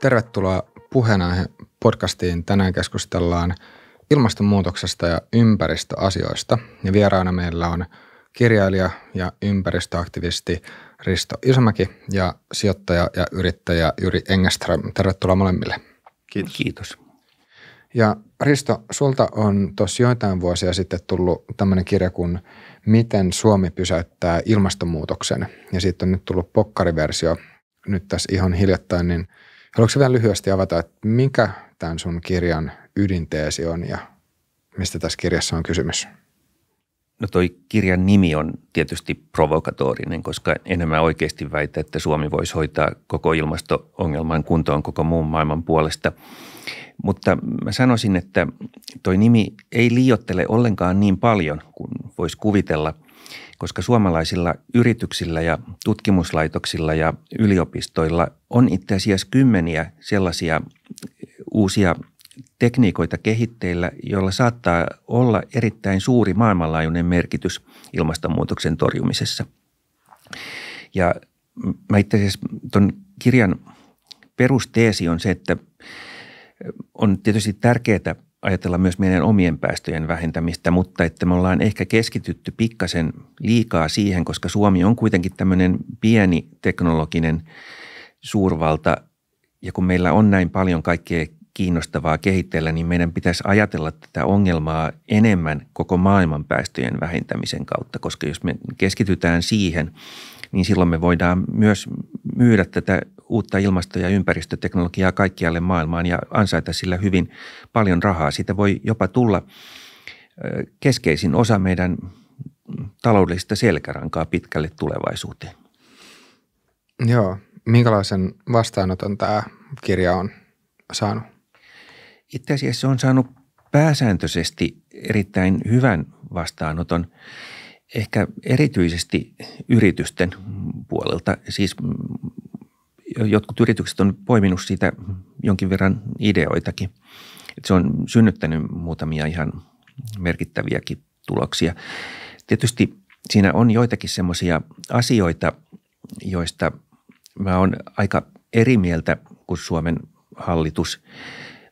Tervetuloa puheenaihe podcastiin. Tänään keskustellaan ilmastonmuutoksesta ja ympäristöasioista. Ja vieraana meillä on kirjailija ja ympäristöaktivisti Risto Isomäki ja sijoittaja ja yrittäjä Juri Engström. Tervetuloa molemmille. Kiitos. Kiitos. Ja Risto, sulta on tuossa joitain vuosia sitten tullut tämmöinen kirja kuin Miten Suomi pysäyttää ilmastonmuutoksen. Ja siitä on nyt tullut pokkariversio nyt tässä ihan hiljattain, niin – Haluatko vielä lyhyesti avata, että mikä tämän sun kirjan ydinteesi on ja mistä tässä kirjassa on kysymys? No toi kirjan nimi on tietysti provokatorinen, koska enemmän oikeasti väitä, että Suomi voisi hoitaa koko ilmasto-ongelman kuntoon koko muun maailman puolesta. Mutta mä sanoisin, että toi nimi ei liiottele ollenkaan niin paljon kuin voisi kuvitella – koska suomalaisilla yrityksillä ja tutkimuslaitoksilla ja yliopistoilla on itse asiassa kymmeniä sellaisia uusia tekniikoita kehitteillä, joilla saattaa olla erittäin suuri maailmanlaajuinen merkitys ilmastonmuutoksen torjumisessa. Ja mä itse asiassa tuon kirjan perusteesi on se, että on tietysti tärkeää ajatella myös meidän omien päästöjen vähentämistä, mutta että me ollaan ehkä keskitytty pikkasen liikaa siihen, koska Suomi on kuitenkin tämmöinen pieni teknologinen suurvalta ja kun meillä on näin paljon kaikkea kiinnostavaa kehitellä, niin meidän pitäisi ajatella tätä ongelmaa enemmän koko maailman päästöjen vähentämisen kautta, koska jos me keskitytään siihen, niin silloin me voidaan myös myydä tätä uutta ilmasto- ja ympäristöteknologiaa kaikkialle maailmaan ja ansaita sillä hyvin paljon rahaa. Siitä voi jopa tulla keskeisin osa meidän taloudellista selkärankaa pitkälle tulevaisuuteen. Joo. Minkälaisen vastaanoton tämä kirja on saanut? Itse asiassa se on saanut pääsääntöisesti erittäin hyvän vastaanoton ehkä erityisesti yritysten puolelta. Siis jotkut yritykset on poiminut siitä jonkin verran ideoitakin. Et se on synnyttänyt muutamia ihan merkittäviäkin tuloksia. Tietysti siinä on joitakin semmoisia asioita, joista mä olen aika eri mieltä kuin Suomen hallitus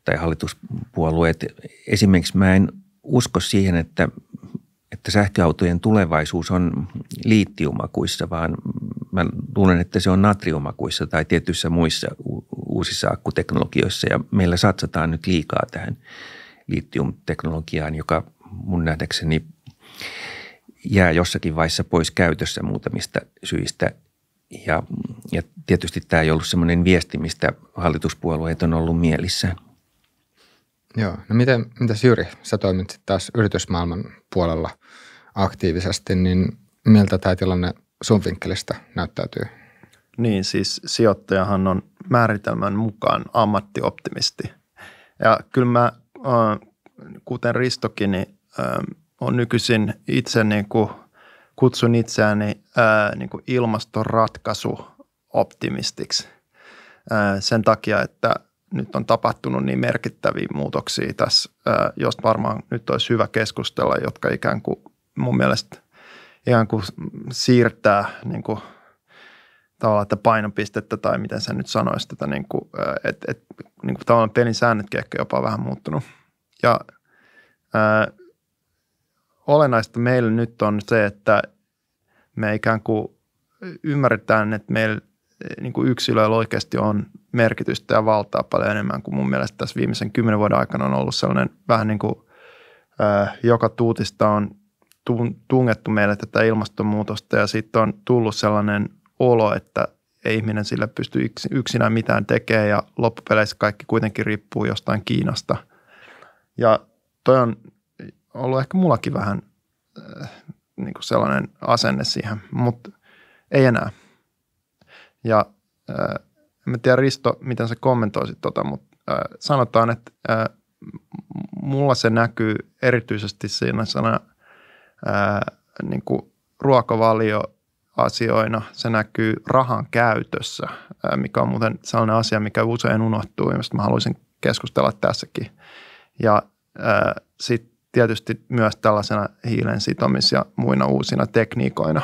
tai hallituspuolueet. Esimerkiksi mä en usko siihen, että että sähköautojen tulevaisuus on liittiumakuissa, vaan mä luulen, että se on natriumakuissa tai tietyissä muissa uusissa akkuteknologioissa. Ja meillä satsataan nyt liikaa tähän liittiumteknologiaan, joka mun nähdäkseni jää jossakin vaiheessa pois käytössä muutamista syistä. Ja, ja tietysti tämä ei ollut semmoinen viesti, mistä hallituspuolueet on ollut mielissään. Joo, no miten, mitäs Jyri, sä toimit sitten taas yritysmaailman puolella aktiivisesti, niin miltä tämä tilanne sun vinkkelistä näyttäytyy? Niin, siis sijoittajahan on määritelmän mukaan ammattioptimisti. Ja kyllä mä, kuten Ristokin, niin on nykyisin itse niin kuin, kutsun itseäni niin kuin ilmastoratkaisuoptimistiksi sen takia, että – nyt on tapahtunut niin merkittäviä muutoksia tässä, josta varmaan nyt olisi hyvä keskustella, jotka ikään kuin mun mielestä ikään kuin siirtää niin kuin, tavallaan että painopistettä tai miten sä nyt sanoisit tätä, niin kuin, et, et, niin kuin tavallaan pelin säännötkin ehkä jopa vähän muuttunut. Ja ää, olennaista meillä nyt on se, että me ikään kuin ymmärretään, että meillä Eh, niin kuin yksilöillä oikeasti on merkitystä ja valtaa paljon enemmän kuin mun mielestä tässä viimeisen kymmenen vuoden aikana on ollut sellainen vähän niin kuin äh, joka tuutista on tungettu meille tätä ilmastonmuutosta ja sitten on tullut sellainen olo, että ei ihminen sillä pysty yksinään mitään tekemään ja loppupeleissä kaikki kuitenkin riippuu jostain Kiinasta. Ja toi on ollut ehkä mullakin vähän äh, niin kuin sellainen asenne siihen, mutta ei enää – ja äh, en tiedä Risto, miten sä kommentoisit tota, mutta äh, sanotaan, että äh, mulla se näkyy erityisesti siinä sana äh, niin kuin ruokavalio asioina. Se näkyy rahan käytössä, äh, mikä on muuten sellainen asia, mikä usein unohtuu ja mistä mä haluaisin keskustella tässäkin. Ja äh, sitten tietysti myös tällaisena hiilen sitomis- ja muina uusina tekniikoina.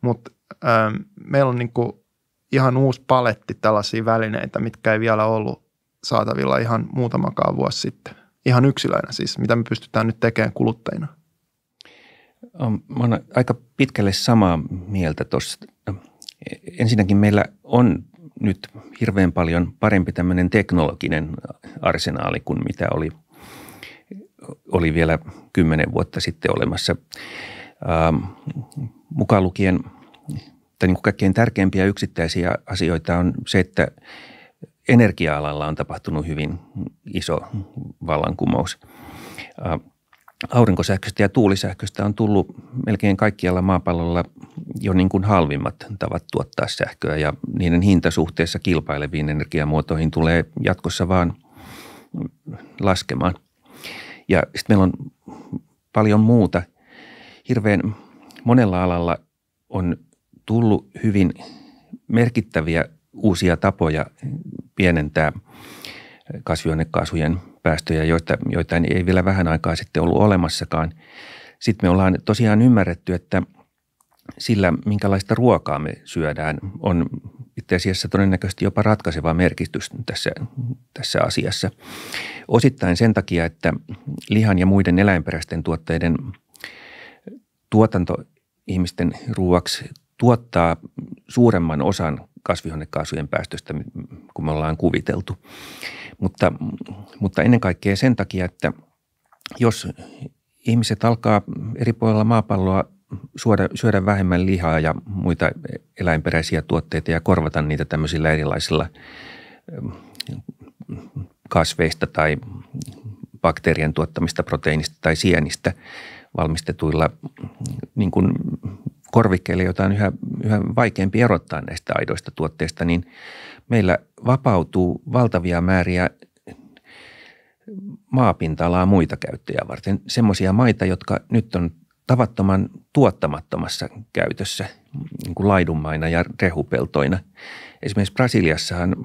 Mutta ähm, meillä on niinku ihan uusi paletti tällaisia välineitä, mitkä ei vielä ollut saatavilla ihan muutamakaan vuosi sitten. Ihan yksilöinä siis, mitä me pystytään nyt tekemään kuluttajina. Mä olen aika pitkälle samaa mieltä tuossa. Ensinnäkin meillä on nyt hirveän paljon parempi tämmöinen teknologinen arsenaali kuin mitä oli, oli vielä kymmenen vuotta sitten olemassa. mukaan lukien tai niin kuin kaikkein tärkeimpiä yksittäisiä asioita on se, että energia-alalla on tapahtunut hyvin iso vallankumous. Aurinkosähköstä ja tuulisähköstä on tullut melkein kaikkialla maapallolla jo niin kuin halvimmat tavat tuottaa sähköä ja niiden hinta suhteessa kilpaileviin energiamuotoihin tulee jatkossa vaan laskemaan. Ja sitten meillä on paljon muuta. Hirveän monella alalla on tullut hyvin merkittäviä uusia tapoja pienentää kasvihuonekaasujen päästöjä, joita, joita ei vielä vähän aikaa sitten ollut olemassakaan. Sitten me ollaan tosiaan ymmärretty, että sillä, minkälaista ruokaa me syödään, on itse asiassa todennäköisesti jopa ratkaiseva merkitys tässä, tässä asiassa. Osittain sen takia, että lihan ja muiden eläinperäisten tuotteiden tuotanto ihmisten ruuaksi tuottaa suuremman osan kasvihuonekaasujen päästöstä, kun me ollaan kuviteltu. Mutta, mutta ennen kaikkea sen takia, että jos ihmiset alkaa eri puolilla maapalloa syödä, syödä vähemmän lihaa ja muita eläinperäisiä tuotteita ja korvata niitä tämmöisillä erilaisilla mm, kasveista tai bakteerien tuottamista proteiinista tai sienistä valmistetuilla mm, niin kuin korvikkeille, jota on yhä, yhä vaikeampi erottaa näistä aidoista tuotteista, niin meillä vapautuu valtavia määriä maapinta-alaa muita käyttäjiä varten. Semmoisia maita, jotka nyt on tavattoman tuottamattomassa käytössä niin kuin laidunmaina ja rehupeltoina. Esimerkiksi Brasiliassahan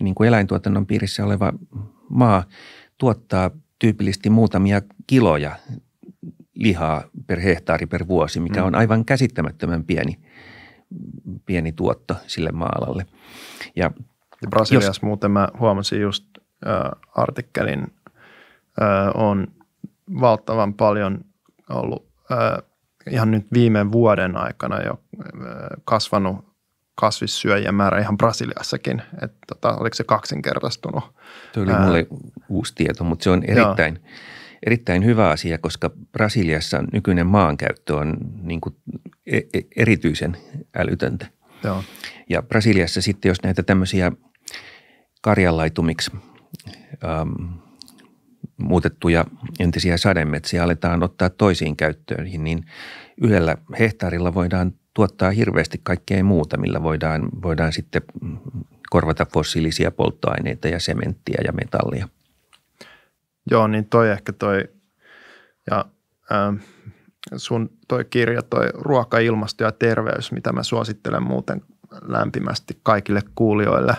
niin kuin eläintuotannon piirissä oleva maa tuottaa tyypillisesti muutamia kiloja lihaa per hehtaari per vuosi, mikä mm. on aivan käsittämättömän pieni, pieni tuotto sille maalalle. Ja, ja Brasiliassa jos, muuten mä huomasin just äh, artikkelin, äh, on valtavan paljon ollut äh, ihan nyt viime vuoden aikana jo äh, kasvanut kasvissyöjien määrä ihan Brasiliassakin. Että tota, oliko se kaksinkertaistunut? Tuo oli mulle uusi tieto, mutta se on erittäin, Joo erittäin hyvä asia, koska Brasiliassa nykyinen maankäyttö on niin kuin e-, e-, erityisen älytöntä. Joo. Ja Brasiliassa sitten, jos näitä tämmöisiä karjanlaitumiksi ähm, muutettuja entisiä sademetsiä aletaan ottaa toisiin käyttöön, niin yhdellä hehtaarilla voidaan tuottaa hirveästi kaikkea muuta, millä voidaan, voidaan sitten korvata fossiilisia polttoaineita ja sementtiä ja metallia. Joo, niin toi ehkä toi, ja ähm, sun toi kirja, toi Ruoka, ilmasto ja terveys, mitä mä suosittelen muuten lämpimästi kaikille kuulijoille,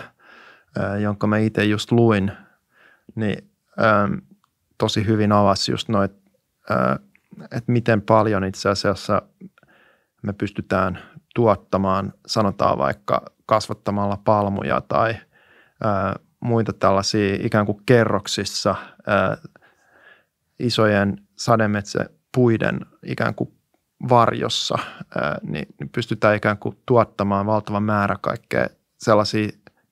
äh, jonka mä itse just luin, niin ähm, tosi hyvin avasi just noit, äh, että miten paljon itse asiassa me pystytään tuottamaan, sanotaan vaikka kasvattamalla palmuja tai äh, muita tällaisia ikään kuin kerroksissa – ää, isojen sademetsäpuiden ikään kuin varjossa, niin, niin pystytään ikään kuin tuottamaan valtava määrä kaikkea sellaisia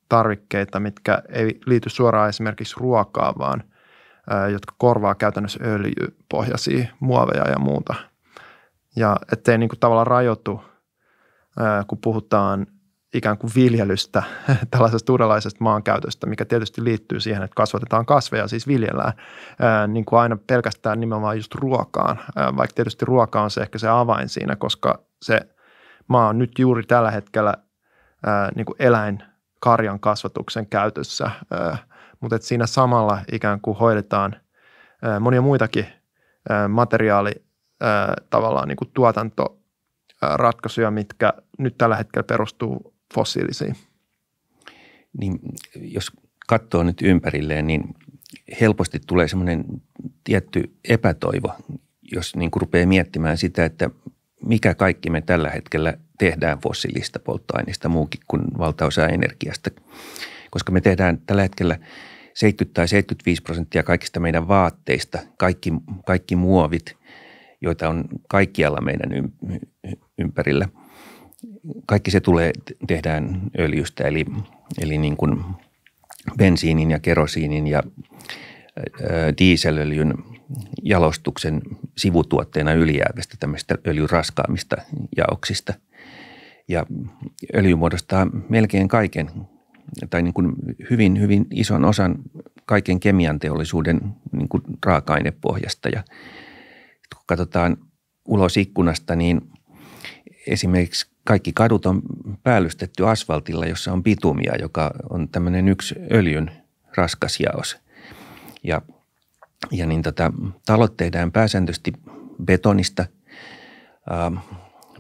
tarvikkeita, mitkä ei liity suoraan esimerkiksi ruokaan, vaan jotka korvaa käytännössä öljypohjaisia muoveja ja muuta. Ja ettei niin kuin tavallaan rajoitu, kun puhutaan ikään kuin viljelystä, tällaisesta uudenlaisesta maankäytöstä, mikä tietysti liittyy siihen, että kasvatetaan kasveja, siis viljellään niin kuin aina pelkästään nimenomaan just ruokaan, vaikka tietysti ruoka on se ehkä se avain siinä, koska se maa on nyt juuri tällä hetkellä niin kuin eläinkarjan kasvatuksen käytössä, mutta että siinä samalla ikään kuin hoidetaan monia muitakin materiaali tavallaan niin kuin tuotanto ratkaisuja, mitkä nyt tällä hetkellä perustuu fossiilisiin? Niin, jos katsoo nyt ympärilleen, niin helposti tulee semmoinen tietty epätoivo, jos niin kuin rupeaa miettimään sitä, että mikä kaikki me tällä hetkellä tehdään fossiilista polttoaineista muukin kuin valtaosa energiasta. Koska me tehdään tällä hetkellä 70 tai 75 prosenttia kaikista meidän vaatteista, kaikki, kaikki muovit, joita on kaikkialla meidän ympärillä – kaikki se tulee, tehdään öljystä, eli, eli niin kuin bensiinin ja kerosiinin ja dieselöljyn jalostuksen sivutuotteena ylijäävästä tämmöistä öljyraskaammista jaoksista. Ja öljy muodostaa melkein kaiken tai niin kuin hyvin, hyvin ison osan kaiken kemian teollisuuden niin kuin raaka-ainepohjasta. Ja kun katsotaan ulos ikkunasta, niin esimerkiksi kaikki kadut on päällystetty asfaltilla, jossa on bitumia, joka on tämmöinen yksi öljyn raskas jaos. Ja, ja niin tota, talot tehdään pääsääntöisesti betonista. Ä, ähm,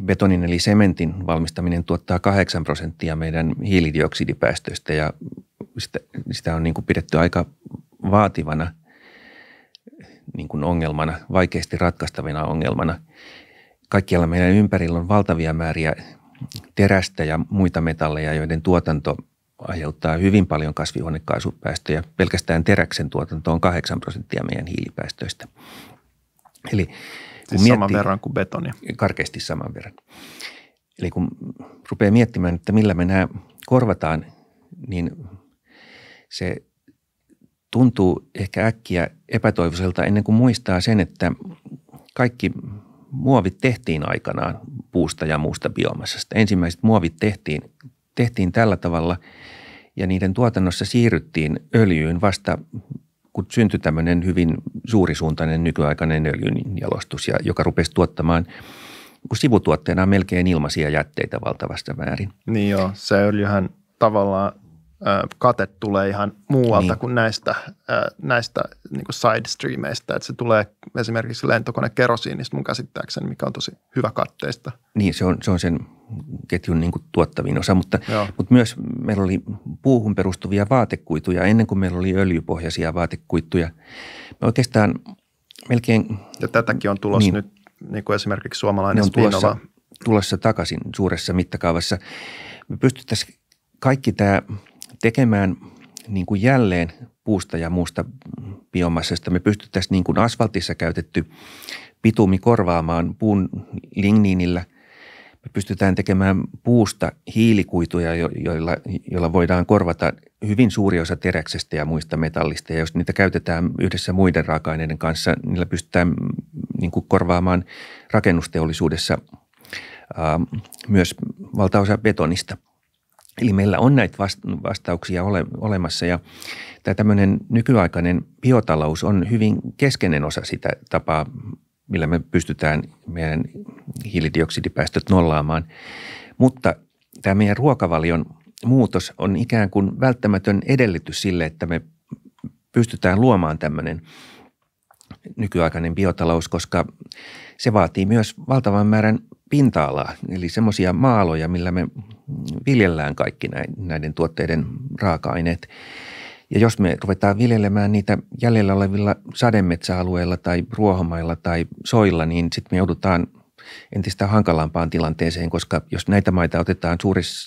betonin eli sementin valmistaminen tuottaa 8 prosenttia meidän hiilidioksidipäästöistä ja sitä, sitä on niin kuin pidetty aika vaativana niin kuin ongelmana, vaikeasti ratkaistavina ongelmana – kaikkialla meidän ympärillä on valtavia määriä terästä ja muita metalleja, joiden tuotanto aiheuttaa hyvin paljon kasvihuonekaasupäästöjä. Pelkästään teräksen tuotanto on 8 prosenttia meidän hiilipäästöistä. Eli kun siis saman verran kuin betonia. Karkeasti saman verran. Eli kun rupeaa miettimään, että millä me nämä korvataan, niin se tuntuu ehkä äkkiä epätoivoiselta ennen kuin muistaa sen, että kaikki muovit tehtiin aikanaan puusta ja muusta biomassasta. Ensimmäiset muovit tehtiin, tehtiin tällä tavalla ja niiden tuotannossa siirryttiin öljyyn vasta kun syntyi tämmöinen hyvin suurisuuntainen nykyaikainen öljyn jalostus, ja, joka rupesi tuottamaan kun sivutuotteena melkein ilmaisia jätteitä valtavasta määrin. Niin joo, se öljyhän tavallaan kate tulee ihan muualta niin. kuin näistä, näistä niin kuin streameista, Että se tulee esimerkiksi lentokone kerosiinista mun käsittääkseni, mikä on tosi hyvä katteista. Niin, se on, se on sen ketjun niin kuin tuottavin osa, mutta, mutta myös meillä oli puuhun perustuvia vaatekuituja ennen kuin meillä oli öljypohjaisia vaatekuituja. Me oikeastaan melkein... Ja tätäkin on tulossa niin, nyt, niin kuin esimerkiksi suomalainen on Tulossa, tulossa takaisin suuressa mittakaavassa. Me pystyttäisiin kaikki tämä tekemään niin kuin jälleen puusta ja muusta biomassasta. Me pystyttäisiin niin kuin asfaltissa käytetty pitumi korvaamaan puun ligniinillä. Me pystytään tekemään puusta hiilikuituja, joilla, joilla voidaan korvata hyvin suuri osa teräksestä ja muista metallista. Ja jos niitä käytetään yhdessä muiden raaka-aineiden kanssa, niillä pystytään niin kuin korvaamaan rakennusteollisuudessa ää, myös valtaosa betonista – Eli meillä on näitä vastauksia ole, olemassa ja tämä tämmöinen nykyaikainen biotalous on hyvin keskeinen osa sitä tapaa, millä me pystytään meidän hiilidioksidipäästöt nollaamaan. Mutta tämä meidän ruokavalion muutos on ikään kuin välttämätön edellytys sille, että me pystytään luomaan tämmöinen nykyaikainen biotalous, koska se vaatii myös valtavan määrän pinta-alaa, eli semmoisia maaloja, millä me viljellään kaikki näiden tuotteiden raaka-aineet. Ja jos me ruvetaan viljelemään niitä jäljellä olevilla sademetsäalueilla tai ruohomailla tai soilla, niin sitten me joudutaan entistä hankalampaan tilanteeseen, koska jos näitä maita otetaan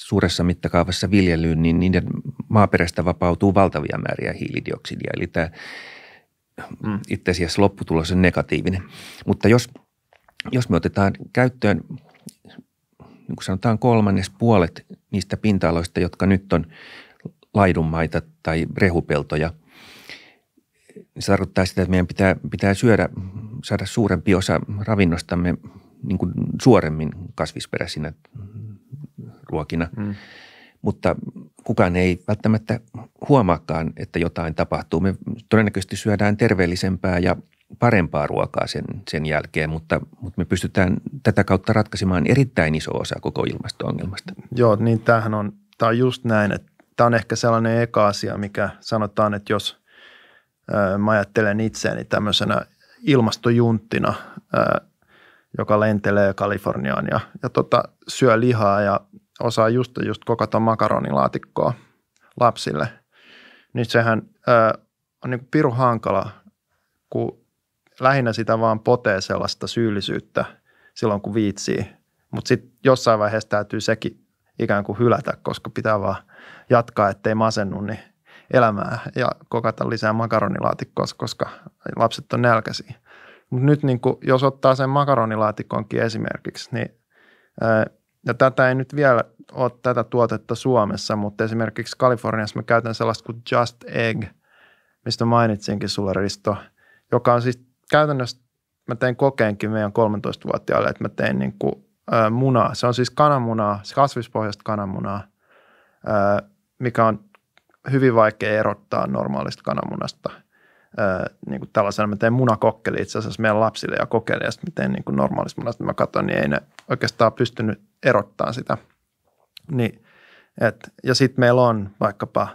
suuressa, mittakaavassa viljelyyn, niin niiden maaperästä vapautuu valtavia määriä hiilidioksidia. Eli tämä Mm, itse asiassa lopputulos on negatiivinen. Mutta jos, jos me otetaan käyttöön, niin kuin sanotaan kolmannes puolet niistä pinta-aloista, jotka nyt on laidunmaita tai rehupeltoja, niin se tarkoittaa sitä, että meidän pitää, pitää syödä, saada suurempi osa ravinnostamme niin kuin suoremmin kasvisperäisinä ruokina. Mm mutta kukaan ei välttämättä huomaakaan, että jotain tapahtuu. Me todennäköisesti syödään terveellisempää ja parempaa ruokaa sen, sen jälkeen, mutta, mutta me pystytään tätä kautta ratkaisemaan erittäin iso osa koko ilmasto-ongelmasta. Joo, niin tämähän on, tämä on just näin, että tämä on ehkä sellainen eka asia, mikä sanotaan, että jos ö, mä ajattelen itseäni tämmöisenä ilmastojunttina, ö, joka lentelee Kaliforniaan ja, ja tota, syö lihaa ja osaa just, just kokata makaronilaatikkoa lapsille, niin sehän ö, äh, on niin piru hankala, kun lähinnä sitä vaan potee sellaista syyllisyyttä silloin, kun viitsii. Mutta sitten jossain vaiheessa täytyy sekin ikään kuin hylätä, koska pitää vaan jatkaa, ettei masennu niin elämää ja kokata lisää makaronilaatikkoa, koska lapset on nälkäisiä. Mutta nyt niin kun, jos ottaa sen makaronilaatikonkin esimerkiksi, niin äh, – ja tätä ei nyt vielä ole tätä tuotetta Suomessa, mutta esimerkiksi Kaliforniassa mä käytän sellaista kuin Just Egg, mistä mainitsinkin sulle Risto, joka on siis käytännössä, mä tein kokeenkin meidän 13 vuotiaille että mä tein niin kuin, äh, munaa. Se on siis kananmunaa, siis kasvispohjaista kananmunaa, äh, mikä on hyvin vaikea erottaa normaalista kananmunasta – niin kuin tällaisena, mä tein munakokkeli itse asiassa meidän lapsille ja kokeilin, ja sitten mä tein niin kuin normaalista munasta, mä katsoin, niin ei ne oikeastaan pystynyt erottamaan sitä. Niin, et, ja sitten meillä on vaikkapa,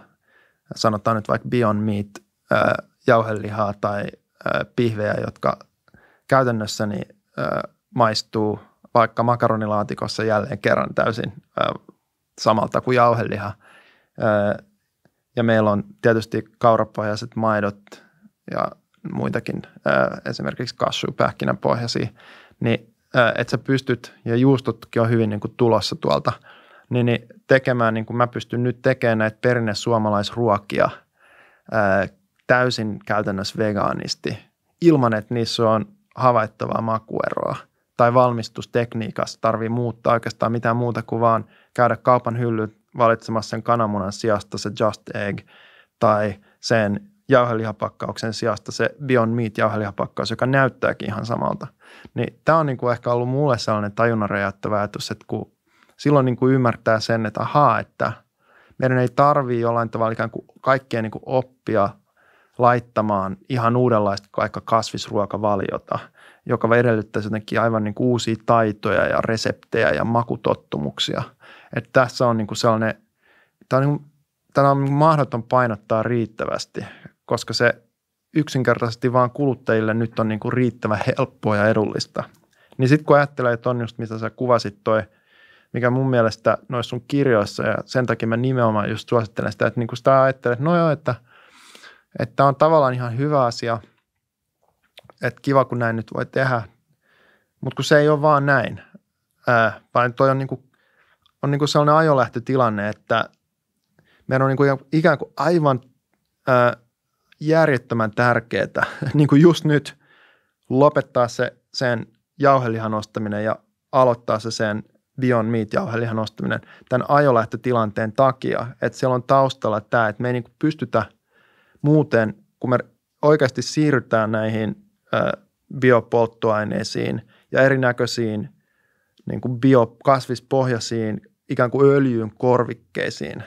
sanotaan nyt vaikka Beyond Meat, öö, jauhelihaa tai öö, pihvejä, jotka käytännössä niin, maistuu vaikka makaronilaatikossa jälleen kerran täysin samalta kuin jauheliha. Ja meillä on tietysti kaurapohjaiset maidot, ja muitakin, äh, esimerkiksi kasvupähkinän pohjaisia, niin äh, että sä pystyt, ja juustotkin on hyvin niin kuin tulossa tuolta, niin, niin, tekemään, niin kuin mä pystyn nyt tekemään näitä perinne suomalaisruokia äh, täysin käytännössä vegaanisti, ilman että niissä on havaittavaa makueroa tai valmistustekniikassa tarvii muuttaa oikeastaan mitään muuta kuin vaan käydä kaupan hyllyt valitsemassa sen kananmunan sijasta se just egg tai sen jauhelihapakkauksen sijasta se Beyond Meat jauhelihapakkaus, joka näyttääkin ihan samalta. Niin tämä on niin kuin ehkä ollut mulle sellainen tajunnan räjäyttävä ajatus, että kun silloin niin kuin ymmärtää sen, että ahaa, että meidän ei tarvitse jollain tavalla ikään kuin kaikkea niin kuin oppia laittamaan ihan uudenlaista vaikka kasvisruokavaliota, joka edellyttää jotenkin aivan niin kuin uusia taitoja ja reseptejä ja makutottumuksia. Että tässä on niin kuin sellainen, tämä on, niin kuin, tämä on mahdoton painottaa riittävästi, koska se yksinkertaisesti vaan kuluttajille nyt on niin kuin riittävän helppoa ja edullista. Niin sitten kun ajattelee, että on just mitä sä kuvasit toi, mikä mun mielestä noissa sun kirjoissa ja sen takia mä nimenomaan just suosittelen sitä, että niin kuin sitä ajattelet, että no joo, että tämä on tavallaan ihan hyvä asia, että kiva kun näin nyt voi tehdä, mutta kun se ei ole vaan näin, ää, vaan toi on, niin kuin, on niin kuin sellainen ajolähtötilanne, että meidän on niin kuin ikään kuin aivan ää, järjettömän tärkeää, niin kuin just nyt, lopettaa se sen jauhelihan ostaminen ja aloittaa se sen Beyond Meat jauhelihan ostaminen tämän ajolähtötilanteen takia, että siellä on taustalla tämä, että me ei niin kuin pystytä muuten, kun me oikeasti siirrytään näihin biopolttoaineisiin ja erinäköisiin niin kuin biokasvispohjaisiin ikään kuin öljyyn korvikkeisiin,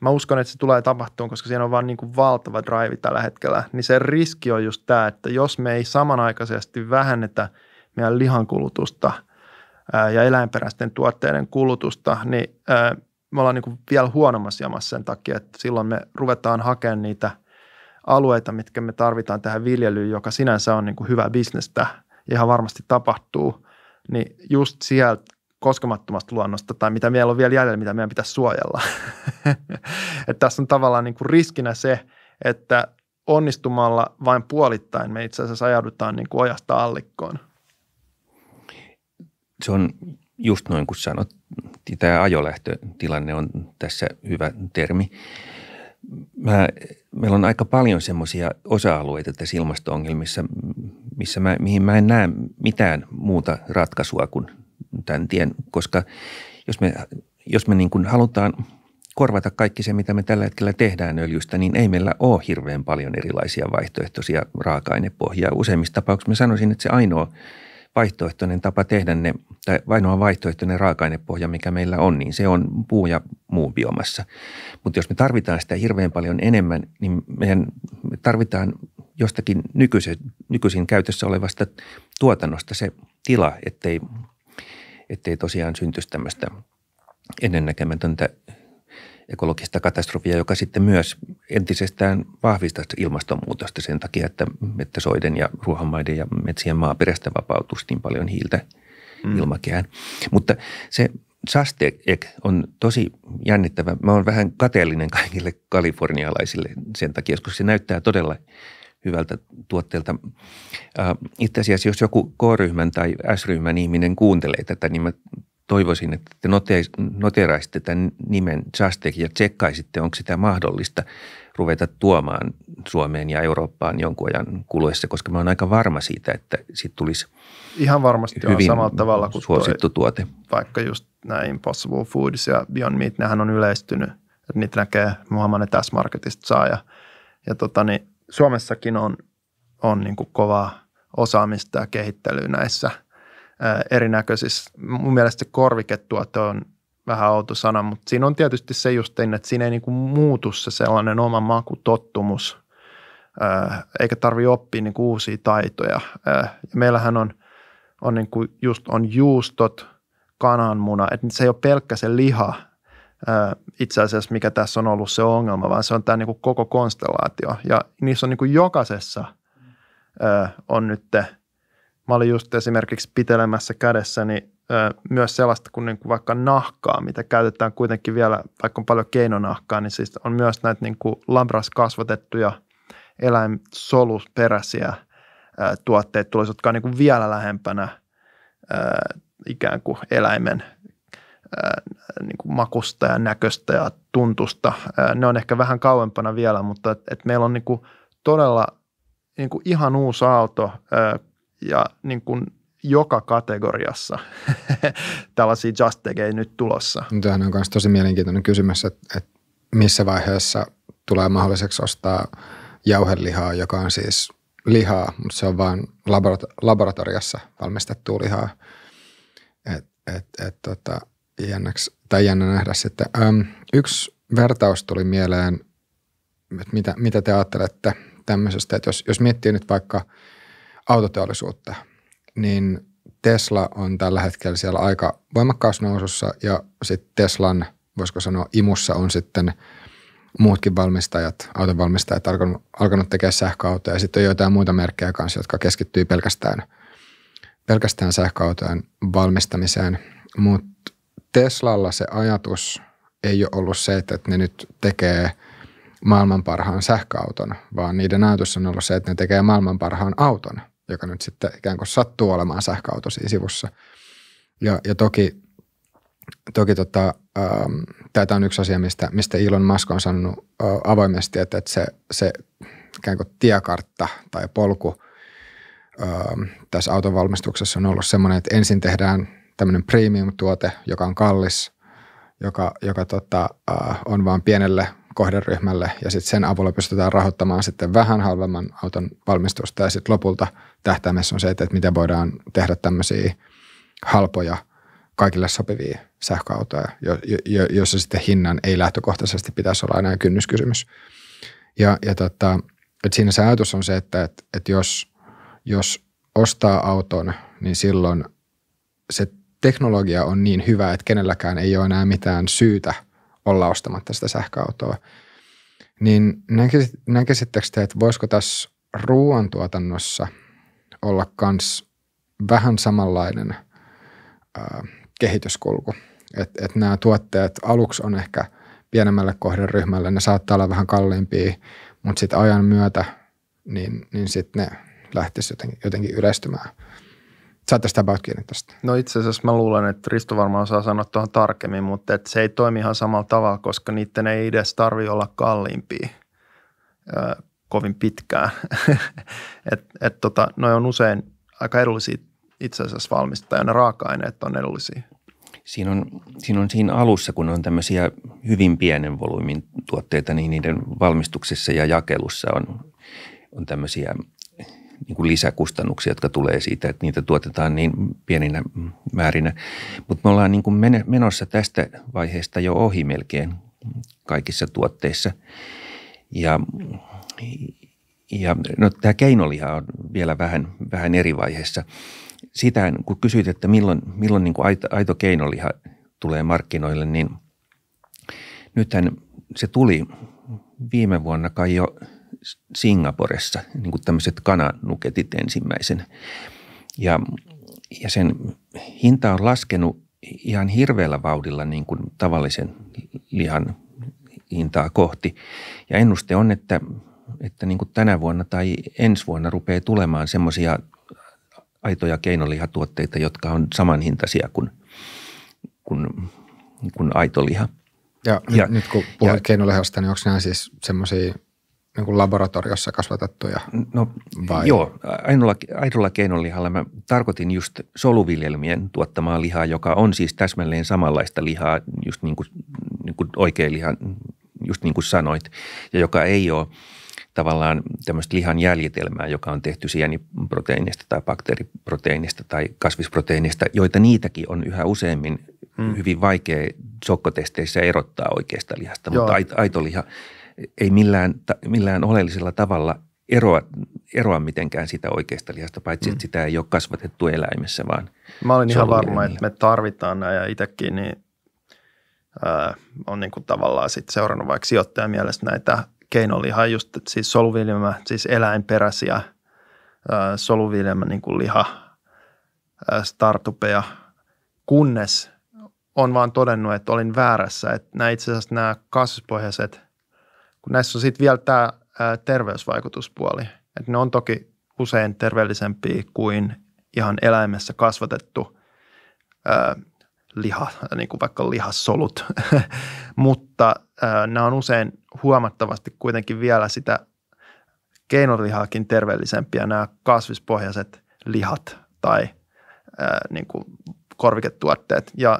Mä uskon, että se tulee tapahtumaan, koska siinä on vaan niin kuin valtava drive tällä hetkellä. Niin se riski on just tämä, että jos me ei samanaikaisesti vähennetä meidän lihankulutusta ja eläinperäisten tuotteiden kulutusta, niin me ollaan niin kuin vielä huonommassa jamassa sen takia, että silloin me ruvetaan hakemaan niitä alueita, mitkä me tarvitaan tähän viljelyyn, joka sinänsä on niin kuin hyvä bisnestä, ihan varmasti tapahtuu, niin just sieltä koskemattomasta luonnosta tai mitä meillä on vielä jäljellä, mitä meidän pitäisi suojella. että tässä on tavallaan niin kuin riskinä se, että onnistumalla vain puolittain me itse asiassa ajaudutaan niin kuin ojasta allikkoon. Se on just noin kuin sanot, tämä ajolähtötilanne on tässä hyvä termi. Mä, meillä on aika paljon semmoisia osa-alueita tässä ilmasto-ongelmissa, missä mä, mihin mä en näe mitään muuta ratkaisua kuin tämän tien, koska jos me, jos me niin kuin halutaan korvata kaikki se, mitä me tällä hetkellä tehdään öljystä, niin ei meillä ole hirveän paljon erilaisia vaihtoehtoisia raaka-ainepohjia. Useimmissa tapauksissa mä sanoisin, että se ainoa vaihtoehtoinen tapa tehdä ne, tai ainoa vaihtoehtoinen raaka-ainepohja, mikä meillä on, niin se on puu ja muu biomassa. Mutta jos me tarvitaan sitä hirveän paljon enemmän, niin meidän me tarvitaan jostakin nykyisen, nykyisin käytössä olevasta tuotannosta se tila, ettei ettei tosiaan syntyisi tämmöistä ennennäkemätöntä ekologista katastrofia, joka sitten myös entisestään vahvistaa ilmastonmuutosta sen takia, että, että soiden ja ruohonmaiden ja metsien maaperästä vapautuisi niin paljon hiiltä mm. ilmakehään. Mutta se Sastek on tosi jännittävä. Mä oon vähän kateellinen kaikille kalifornialaisille sen takia, koska se näyttää todella hyvältä tuotteelta. Äh, itse asiassa, jos joku K-ryhmän tai S-ryhmän ihminen kuuntelee tätä, niin mä toivoisin, että te noteraisitte tämän nimen Jastek ja tsekkaisitte, onko sitä mahdollista ruveta tuomaan Suomeen ja Eurooppaan jonkun ajan kuluessa, koska mä oon aika varma siitä, että siitä tulisi Ihan varmasti hyvin samalla tavalla kuin suosittu toi, tuote. Vaikka just nämä Impossible Foods ja Beyond Meat, nehän on yleistynyt. Että niitä näkee, mä että S-Marketista saa ja, ja tota niin, Suomessakin on, on niin kuin kovaa osaamista ja kehittelyä näissä ää, erinäköisissä. Mun mielestä se korviketuote on vähän outo sana, mutta siinä on tietysti se justiin, että siinä ei niin kuin muutu se sellainen oma makutottumus, ää, eikä tarvi oppia niin kuin uusia taitoja. Ää, ja meillähän on, on niin kuin just on juustot, kananmuna, että se ei ole pelkkä se liha, itse asiassa, mikä tässä on ollut se ongelma, vaan se on tämä niin kuin koko konstellaatio. Ja niissä on niin kuin jokaisessa ö, on nyt, mä olin just esimerkiksi pitelemässä kädessäni ö, myös sellaista kuin, niin kuin vaikka nahkaa, mitä käytetään kuitenkin vielä, vaikka on paljon keinonahkaa, niin siis on myös näitä niin kuin labras kasvatettuja eläinsolusperäisiä tuotteita jotka on niin kuin vielä lähempänä ö, ikään kuin eläimen – niin kuin makusta ja näköstä ja tuntusta. Ne on ehkä vähän kauempana vielä, mutta et, et meillä on niin kuin todella niin kuin ihan uusi aalto ja niin kuin joka kategoriassa tällaisia just tekee nyt tulossa. Tämähän on myös tosi mielenkiintoinen kysymys, että, että missä vaiheessa tulee mahdolliseksi ostaa jauhelihaa, joka on siis lihaa, mutta se on vain laboratoriassa valmistettua lihaa. Et, et, et, tota, jännäksi, tai jännä nähdä sitten. Öm, ähm, yksi vertaus tuli mieleen, että mitä, mitä te ajattelette tämmöisestä, että jos, jos miettii nyt vaikka autoteollisuutta, niin Tesla on tällä hetkellä siellä aika voimakkaassa nousussa ja sitten Teslan, voisiko sanoa imussa on sitten muutkin valmistajat, autonvalmistajat alkanut, alkanut tekemään sähköautoja ja sitten on joitain muita merkkejä kanssa, jotka keskittyy pelkästään, pelkästään sähköautojen valmistamiseen, mutta Teslalla se ajatus ei ole ollut se, että ne nyt tekee maailman parhaan sähköauton, vaan niiden ajatus on ollut se, että ne tekee maailman parhaan auton, joka nyt sitten ikään kuin sattuu olemaan sähköauto siinä sivussa. Ja, ja toki, toki tota, ähm, tämä on yksi asia, mistä, mistä Elon Musk on sanonut äh, avoimesti, että, että se, se ikään kuin tiekartta tai polku ähm, – tässä auton valmistuksessa on ollut semmoinen, että ensin tehdään tämmöinen premium-tuote, joka on kallis, joka, joka tota, äh, on vain pienelle kohderyhmälle ja sitten sen avulla pystytään rahoittamaan sitten vähän halvemman auton valmistusta ja sitten lopulta tähtäimessä on se, että, miten voidaan tehdä tämmöisiä halpoja kaikille sopivia sähköautoja, joissa sitten hinnan ei lähtökohtaisesti pitäisi olla enää kynnyskysymys. Ja, ja tota, et siinä se ajatus on se, että et, et jos, jos ostaa auton, niin silloin se teknologia on niin hyvä, että kenelläkään ei ole enää mitään syytä olla ostamatta sitä sähköautoa. Niin näkisittekö te, että voisiko tässä ruoantuotannossa olla myös vähän samanlainen äh, kehityskulku? Että et nämä tuotteet aluksi on ehkä pienemmälle kohderyhmälle, ne saattaa olla vähän kalliimpia, mutta sitten ajan myötä niin, niin sitten ne lähtisi jotenkin, jotenkin yleistymään – Sä tästä about tästä. No itse asiassa mä luulen, että Risto varmaan saa sanoa tuohon tarkemmin, mutta että se ei toimi ihan samalla tavalla, koska niiden ei edes tarvi olla kalliimpia ö, kovin pitkään. et, et tota, noi on usein aika edullisia itse asiassa valmistaa ja ne raaka-aineet on edullisia. Siinä on, siinä on siinä alussa, kun on tämmöisiä hyvin pienen volyymin tuotteita, niin niiden valmistuksessa ja jakelussa on, on tämmöisiä – niin kuin lisäkustannuksia, jotka tulee siitä, että niitä tuotetaan niin pieninä määrinä. Mutta me ollaan niin kuin menossa tästä vaiheesta jo ohi melkein kaikissa tuotteissa. Ja, ja no, tämä keinoliha on vielä vähän, vähän eri vaiheessa. Sitä kun kysyit, että milloin, milloin niin kuin aito, aito keinoliha tulee markkinoille, niin nythän se tuli viime vuonna kai jo – Singaporessa, niin kuin tämmöiset kananuketit ensimmäisen. Ja, ja sen hinta on laskenut ihan hirveällä vauhdilla niin kuin tavallisen lihan hintaa kohti. Ja ennuste on, että, että niin kuin tänä vuonna tai ensi vuonna rupeaa tulemaan semmoisia aitoja keinolihatuotteita, jotka on samanhintaisia kuin, kuin, kuin aito liha. Ja, ja nyt kun puhuit ja, keinolihasta, niin onko nämä siis semmoisia – niin laboratoriossa kasvatettuja? No vai? joo, ainoalla, ainoalla keinolihalla mä tarkoitin just soluviljelmien tuottamaa lihaa, joka on siis täsmälleen samanlaista lihaa, just niin kuin, niin kuin oikea liha, just niin kuin sanoit, ja joka ei ole tavallaan tämmöistä lihan jäljitelmää, joka on tehty sieniproteiinista tai bakteeriproteiinista tai kasvisproteiinista, joita niitäkin on yhä useammin hmm. hyvin vaikea sokkotesteissä erottaa oikeasta lihasta, Joo. mutta aito liha – ei millään, millään oleellisella tavalla eroa, eroa mitenkään sitä oikeasta lihasta, paitsi mm. että sitä ei ole kasvatettu eläimessä, vaan Mä olin ihan varma, että me tarvitaan nämä ja itsekin niin, ää, on niin kuin tavallaan sit seurannut vaikka sijoittajan mielestä näitä keinolihaa, just siis soluviljelmä, siis eläinperäisiä ää, soluviljelmä niin kuin liha ää, startupeja, kunnes on vaan todennut, että olin väärässä, että nämä itse asiassa nämä kasvispohjaiset – kun näissä on sitten vielä tämä terveysvaikutuspuoli. Että ne on toki usein terveellisempiä kuin ihan eläimessä kasvatettu ää, liha, niin kuin vaikka lihassolut, mutta ää, nämä on usein huomattavasti kuitenkin vielä sitä keinolihaakin terveellisempiä nämä kasvispohjaiset lihat tai ää, niin kuin korviketuotteet. Ja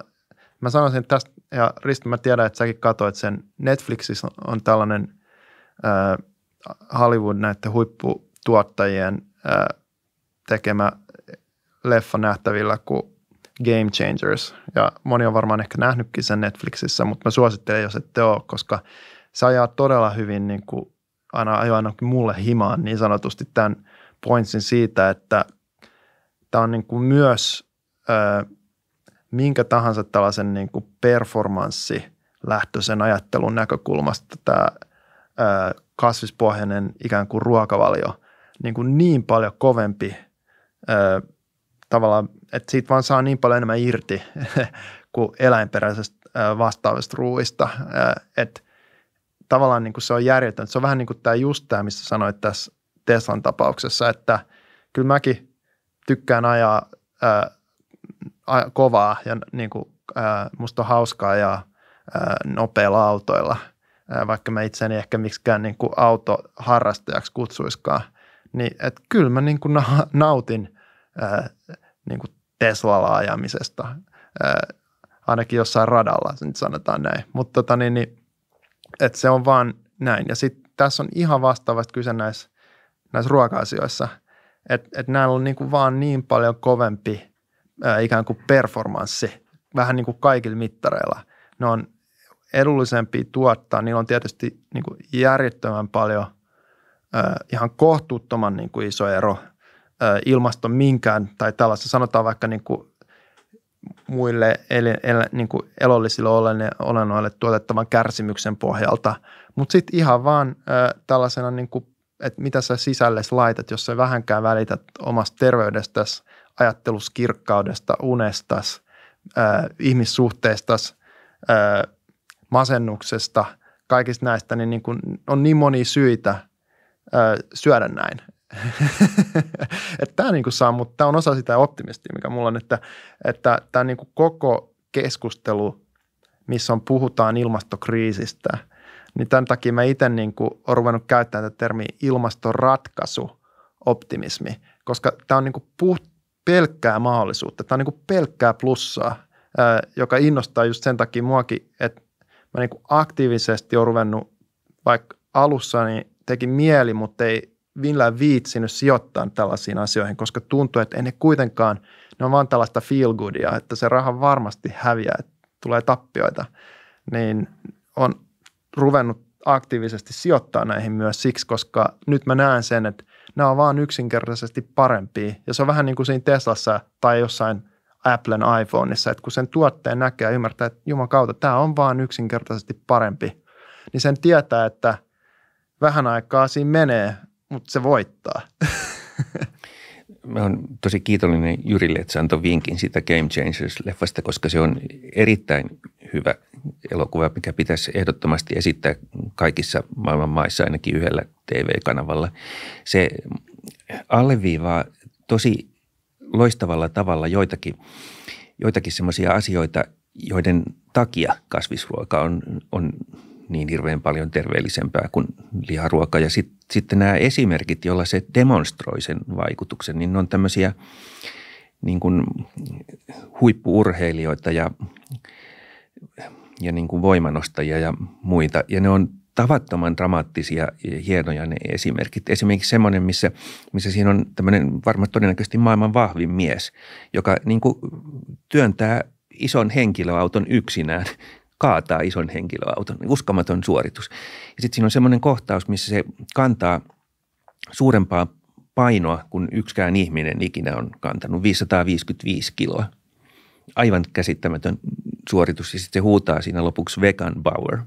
mä sanoisin, että tästä ja Risto, mä tiedän, että säkin katsoit sen. Netflixissä on tällainen äh, Hollywood näiden huipputuottajien äh, tekemä leffa nähtävillä kuin Game Changers. Ja moni on varmaan ehkä nähnytkin sen Netflixissä, mutta mä suosittelen, jos ette ole, koska se ajaa todella hyvin niin kuin aina ajoi ainakin mulle himaan niin sanotusti tämän pointsin siitä, että tämä on niin kuin myös äh, minkä tahansa tällaisen niin kuin performanssilähtöisen ajattelun näkökulmasta tämä ö, kasvispohjainen ikään kuin ruokavalio niin, kuin niin paljon kovempi ö, tavallaan, että siitä vaan saa niin paljon enemmän irti kuin eläinperäisestä ö, vastaavista ruuista, että tavallaan niin kuin se on järjetön. Se on vähän niin kuin tämä just tämä, missä sanoit tässä Teslan tapauksessa, että kyllä mäkin tykkään ajaa kovaa ja niin kuin, ää, musta on hauskaa ja nopeilla autoilla, ää, vaikka mä itseäni ehkä miksikään niin kuin autoharrastajaksi kutsuiskaan, niin et kyllä mä niin kuin na- nautin ää, niin kuin Teslalla ajamisesta, ää, ainakin jossain radalla, nyt sanotaan näin, mutta tota, niin, niin, et se on vaan näin. Ja sitten tässä on ihan vastaavasti kyse näissä, näissä ruoka-asioissa, että et näillä on niin kuin vaan niin paljon kovempi – ää, ikään kuin performanssi vähän niin kuin kaikilla mittareilla. Ne on edullisempi tuottaa, niillä on tietysti niin kuin järjettömän paljon ihan kohtuuttoman niin kuin iso ero ilmaston minkään tai tällaista sanotaan vaikka niin kuin muille el, el, niin kuin elollisille olennoille tuotettavan kärsimyksen pohjalta. Mutta sitten ihan vaan ö, tällaisena, niin kuin, että mitä sä sisälle laitat, jos sä vähänkään välität omasta terveydestäsi, ajatteluskirkkaudesta, unestas, äh, ihmissuhteistas, äh, masennuksesta, kaikista näistä, niin, niin kun on niin monia syitä äh, syödä näin. tämä niin saa, mutta tämä on osa sitä optimistia, mikä mulla on, että, että tämä niin koko keskustelu, missä on puhutaan ilmastokriisistä – niin tämän takia mä itse niin kuin olen ruvennut käyttämään tätä termiä ilmastoratkaisu optimismi, koska tämä on niin kuin puht- pelkkää mahdollisuutta. Tämä on niin kuin pelkkää plussaa, joka innostaa just sen takia muakin, että mä niin kuin aktiivisesti olen ruvennut vaikka alussa niin teki mieli, mutta ei millään viitsinyt sijoittaa tällaisiin asioihin, koska tuntuu, että ei ne kuitenkaan, ne on vaan tällaista feel goodia, että se raha varmasti häviää, että tulee tappioita, niin on ruvennut aktiivisesti sijoittaa näihin myös siksi, koska nyt mä näen sen, että – nämä on vaan yksinkertaisesti parempia. Ja se on vähän niin kuin siinä Teslassa tai jossain Applen iPhoneissa, että kun sen tuotteen näkee ja ymmärtää, että juman kautta tämä on vaan yksinkertaisesti parempi, niin sen tietää, että vähän aikaa siinä menee, mutta se voittaa. mä oon tosi kiitollinen Jyrille, että se antoi vinkin siitä Game Changers-leffasta, koska se on erittäin hyvä elokuva, mikä pitäisi ehdottomasti esittää kaikissa maailman maissa ainakin yhdellä TV-kanavalla. Se alleviivaa tosi loistavalla tavalla joitakin, joitakin semmoisia asioita, joiden takia kasvisruoka on, on niin hirveän paljon terveellisempää kuin liharuoka. Ja sitten nämä esimerkit, joilla se demonstroi sen vaikutuksen, niin ne on tämmöisiä niin kuin huippuurheilijoita ja, ja niin kuin voimanostajia ja muita. Ja ne on tavattoman dramaattisia ja hienoja ne esimerkit. Esimerkiksi semmoinen, missä, missä siinä on tämmöinen varmaan todennäköisesti maailman vahvin mies, joka niin kuin työntää ison henkilöauton yksinään kaataa ison henkilöauton. Uskomaton suoritus. Ja sitten siinä on semmoinen kohtaus, missä se kantaa suurempaa painoa kuin yksikään ihminen ikinä on kantanut, 555 kiloa. Aivan käsittämätön suoritus ja sitten se huutaa siinä lopuksi vegan Bauer.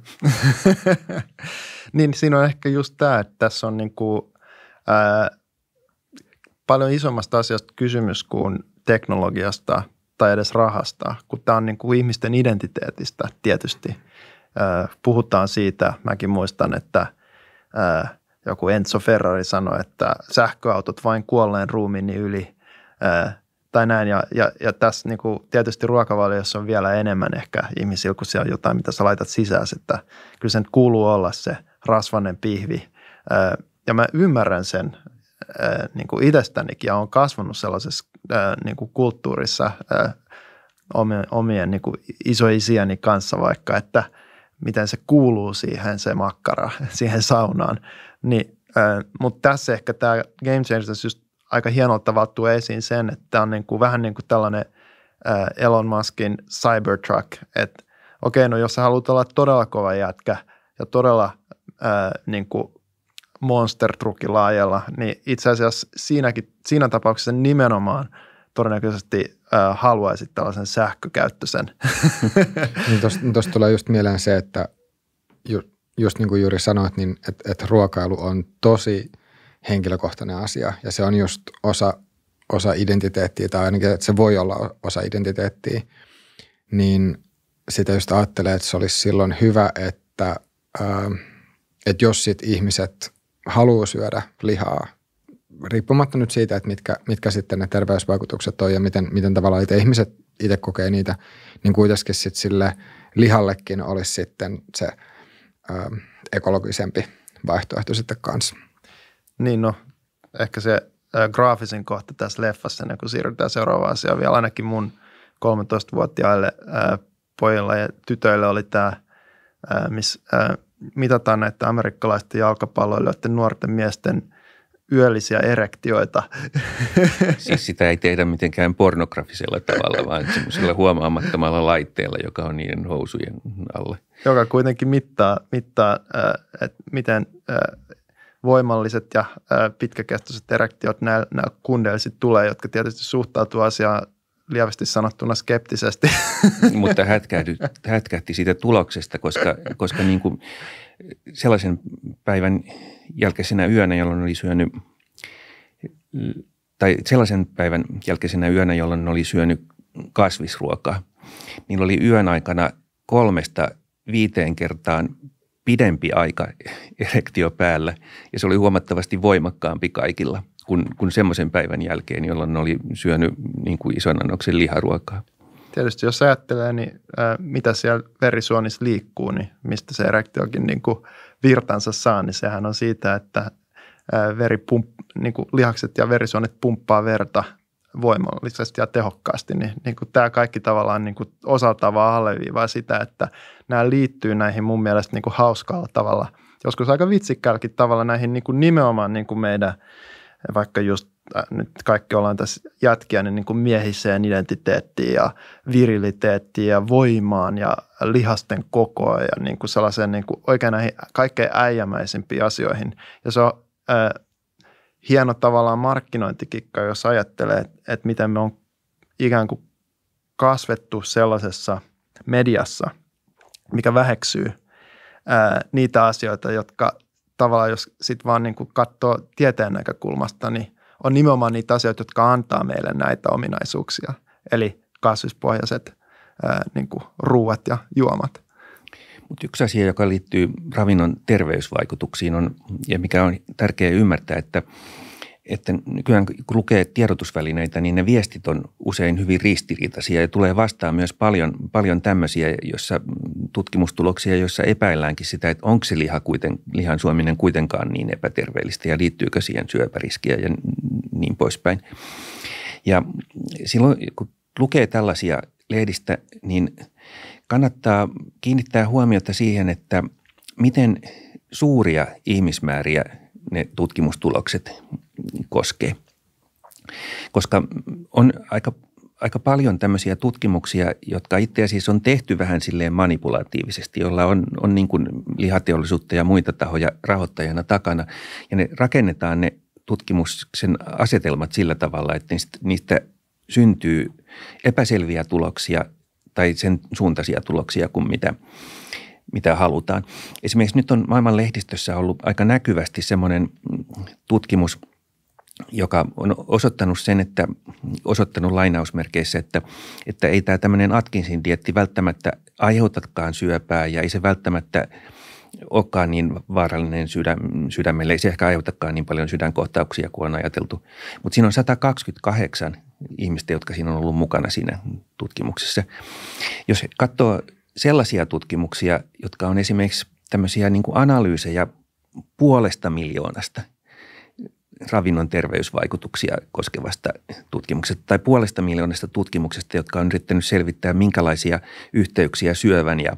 niin siinä on ehkä just tämä, että tässä on niinku, ää, paljon isommasta asiasta kysymys kuin teknologiasta – tai edes rahasta, kun tämä on niin kuin ihmisten identiteetistä tietysti. Puhutaan siitä, mäkin muistan, että joku Enzo Ferrari sanoi, että sähköautot vain kuolleen ruumiini niin yli tai näin. Ja, ja, ja tässä niin kuin tietysti ruokavaliossa on vielä enemmän ehkä ihmisillä, kun siellä on jotain, mitä sä laitat sisään. Että kyllä sen kuuluu olla se rasvanen pihvi. Ja mä ymmärrän sen Äh, niin kuin itsestänikin ja on kasvanut sellaisessa äh, niin kuin kulttuurissa äh, omien, omien niin kuin isoisiäni kanssa vaikka, että miten se kuuluu siihen se makkara, siihen saunaan. Niin, mutta tässä ehkä tämä Game Changers just aika hienolta tavalla tuo esiin sen, että tämä on niin kuin, vähän niin kuin tällainen Elon Muskin Cybertruck, että okei, no jos sä haluat olla todella kova jätkä ja todella ää, niin kuin monster trukilaajalla, niin itse asiassa siinäkin, siinä tapauksessa nimenomaan todennäköisesti äh, haluaisit tällaisen sähkökäyttöisen. niin Tuosta niin tos tulee just mieleen se, että ju, just niin kuin juuri sanoit, niin että et ruokailu on tosi henkilökohtainen asia ja se on just osa, osa identiteettiä tai ainakin, että se voi olla osa identiteettiä, niin sitä just ajattelee, että se olisi silloin hyvä, että, äh, että jos sit ihmiset – haluaa syödä lihaa, riippumatta nyt siitä, että mitkä, mitkä sitten ne terveysvaikutukset on ja miten, miten tavallaan itse ihmiset itse kokee niitä, niin kuitenkin sitten sille lihallekin olisi sitten se ö, ekologisempi vaihtoehto sitten kanssa. Niin no, ehkä se ö, graafisin kohta tässä leffassa, ennen niin kuin siirrytään seuraavaan asiaan, vielä ainakin mun 13-vuotiaille ö, pojilla ja tytöille oli tämä, missä mitataan näitä amerikkalaisten jalkapalloilijoiden nuorten miesten yöllisiä erektioita. Siis sitä ei tehdä mitenkään pornografisella tavalla, vaan semmoisella huomaamattomalla laitteella, joka on niiden housujen alle. Joka kuitenkin mittaa, mittaa että miten voimalliset ja pitkäkestoiset erektiot näillä, näillä kundeilla tulee, jotka tietysti suhtautuu asiaan lievästi sanottuna skeptisesti. Mutta hätkähti siitä tuloksesta, koska, koska niin kuin sellaisen päivän jälkeisenä yönä, jolloin oli syönyt, tai sellaisen päivän jälkeisenä yönä, jolloin oli syönyt kasvisruokaa, niin oli yön aikana kolmesta viiteen kertaan pidempi aika erektio päällä ja se oli huomattavasti voimakkaampi kaikilla – kuin, kuin semmoisen päivän jälkeen, jolloin ne oli syönyt niin kuin ison annoksen liharuokaa. Tietysti jos ajattelee, niin äh, mitä siellä verisuonissa liikkuu, niin mistä se erektiokin niin kuin virtansa saa, niin sehän on siitä, että äh, veri pump, niin kuin lihakset ja verisuonet pumppaa verta voimallisesti ja tehokkaasti, niin, niin kuin tämä kaikki tavallaan niin kuin osaltaan vaan alleviivaa sitä, että nämä liittyy näihin mun mielestä niin kuin hauskalla tavalla, joskus aika vitsikkäälläkin tavalla näihin niin kuin nimenomaan niin kuin meidän – vaikka just äh, nyt kaikki ollaan tässä jätkiä, niin, niin kuin miehiseen identiteettiin ja viriliteettiin ja voimaan ja lihasten kokoa ja niin kuin sellaiseen niin kuin oikein näihin kaikkein äijämäisimpiin asioihin. Ja se on äh, hieno tavallaan markkinointikikka, jos ajattelee, että, että miten me on ikään kuin kasvettu sellaisessa mediassa, mikä väheksyy äh, niitä asioita, jotka tavallaan jos sitten vaan niin kuin katsoo tieteen näkökulmasta, niin on nimenomaan niitä asioita, jotka antaa meille näitä ominaisuuksia, eli kasvispohjaiset ää, niin kuin ruuat ja juomat. Mutta yksi asia, joka liittyy ravinnon terveysvaikutuksiin on, ja mikä on tärkeää ymmärtää, että että nykyään kun lukee tiedotusvälineitä, niin ne viestit on usein hyvin ristiriitaisia ja tulee vastaan myös paljon, paljon tämmöisiä, jossa mm, tutkimustuloksia, joissa epäilläänkin sitä, että onko se liha kuiten, lihan suominen kuitenkaan niin epäterveellistä ja liittyykö siihen syöpäriskiä ja niin poispäin. Ja silloin kun lukee tällaisia lehdistä, niin kannattaa kiinnittää huomiota siihen, että miten suuria ihmismääriä ne tutkimustulokset koskee. Koska on aika, aika paljon tämmöisiä tutkimuksia, jotka itse asiassa on tehty vähän silleen manipulatiivisesti, jolla on, on niin kuin lihateollisuutta ja muita tahoja rahoittajana takana. Ja ne rakennetaan ne tutkimuksen asetelmat sillä tavalla, että niistä, niistä syntyy epäselviä tuloksia tai sen suuntaisia tuloksia kuin mitä – mitä halutaan. Esimerkiksi nyt on maailman lehdistössä ollut aika näkyvästi semmoinen tutkimus, joka on osoittanut sen, että osoittanut lainausmerkeissä, että, että ei tämä tämmöinen Atkinsin dietti välttämättä aiheutakaan syöpää ja ei se välttämättä olekaan niin vaarallinen sydäm, sydämelle. Ei se ehkä aiheutakaan niin paljon sydänkohtauksia kuin on ajateltu. Mutta siinä on 128 ihmistä, jotka siinä on ollut mukana siinä tutkimuksessa. Jos katsoo sellaisia tutkimuksia, jotka on esimerkiksi tämmöisiä niin kuin analyysejä puolesta miljoonasta ravinnon terveysvaikutuksia koskevasta tutkimuksesta tai puolesta miljoonasta tutkimuksesta, jotka on yrittänyt selvittää, minkälaisia yhteyksiä syövän ja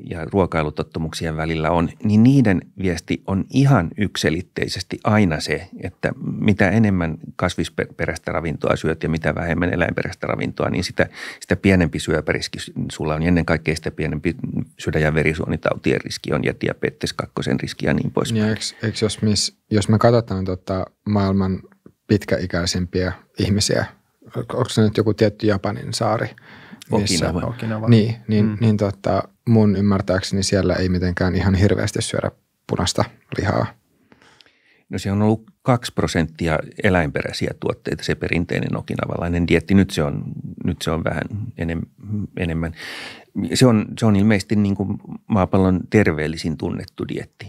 ja ruokailutottumuksien välillä on, niin niiden viesti on ihan ykselitteisesti aina se, että mitä enemmän kasvisperäistä ravintoa syöt ja mitä vähemmän eläinperäistä ravintoa, niin sitä, sitä pienempi syöpäriski sulla on. Ennen kaikkea sitä pienempi sydän- ja verisuonitautien riski on ja diabetes kakkosen riski ja niin poispäin. Niin, eikö, eikö jos, mis, jos me katsotaan tota maailman pitkäikäisimpiä ihmisiä, onko se nyt joku tietty Japanin saari – missä, Okinawa. Okinawa. Niin, niin, mm. niin tota, mun ymmärtääkseni siellä ei mitenkään ihan hirveästi syödä punaista lihaa. No se on ollut 2 prosenttia eläinperäisiä tuotteita, se perinteinen okinavalainen dietti. Nyt se on, nyt se on vähän enem, enemmän. Se on, se on ilmeisesti niin kuin maapallon terveellisin tunnettu dietti.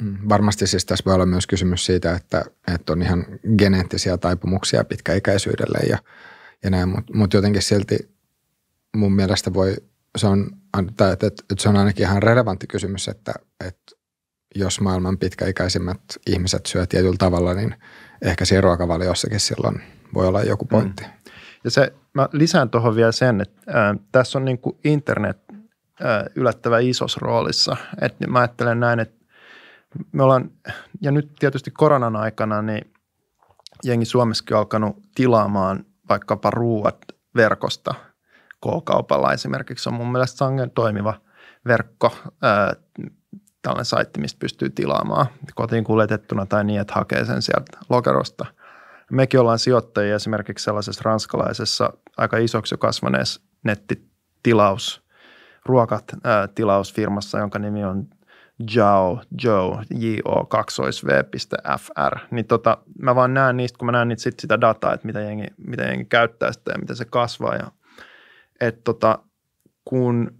Mm, varmasti siis tässä voi olla myös kysymys siitä, että, että on ihan geneettisiä taipumuksia pitkäikäisyydelle ja, ja näin, mutta mut jotenkin silti mun mielestä voi, se on että, että, että se on ainakin ihan relevantti kysymys, että, että jos maailman pitkäikäisimmät ihmiset syö tietyllä tavalla, niin ehkä siinä ruokavaliossakin silloin voi olla joku mm. pointti. Mm. Ja se, mä lisään tuohon vielä sen, että äh, tässä on niin kuin internet äh, yllättävän isossa roolissa. Et mä ajattelen näin, että me ollaan, ja nyt tietysti koronan aikana, niin jengi Suomessakin on alkanut tilaamaan vaikkapa ruuat verkosta – K-kaupalla esimerkiksi on mun mielestä sangen toimiva verkko, ää, tällainen saitti, mistä pystyy tilaamaan kotiin kuljetettuna tai niin, että hakee sen sieltä lokerosta. Mekin ollaan sijoittajia esimerkiksi sellaisessa ranskalaisessa aika isoksi jo kasvaneessa nettitilaus, ruokat ää, tilausfirmassa, jonka nimi on Jao, Joe, J jo, kaksoisv.fr, niin tota, mä vaan näen niistä, kun mä näen niitä sit sitä dataa, että mitä jengi, mitä jengi käyttää sitä ja miten se kasvaa ja että tota, kun,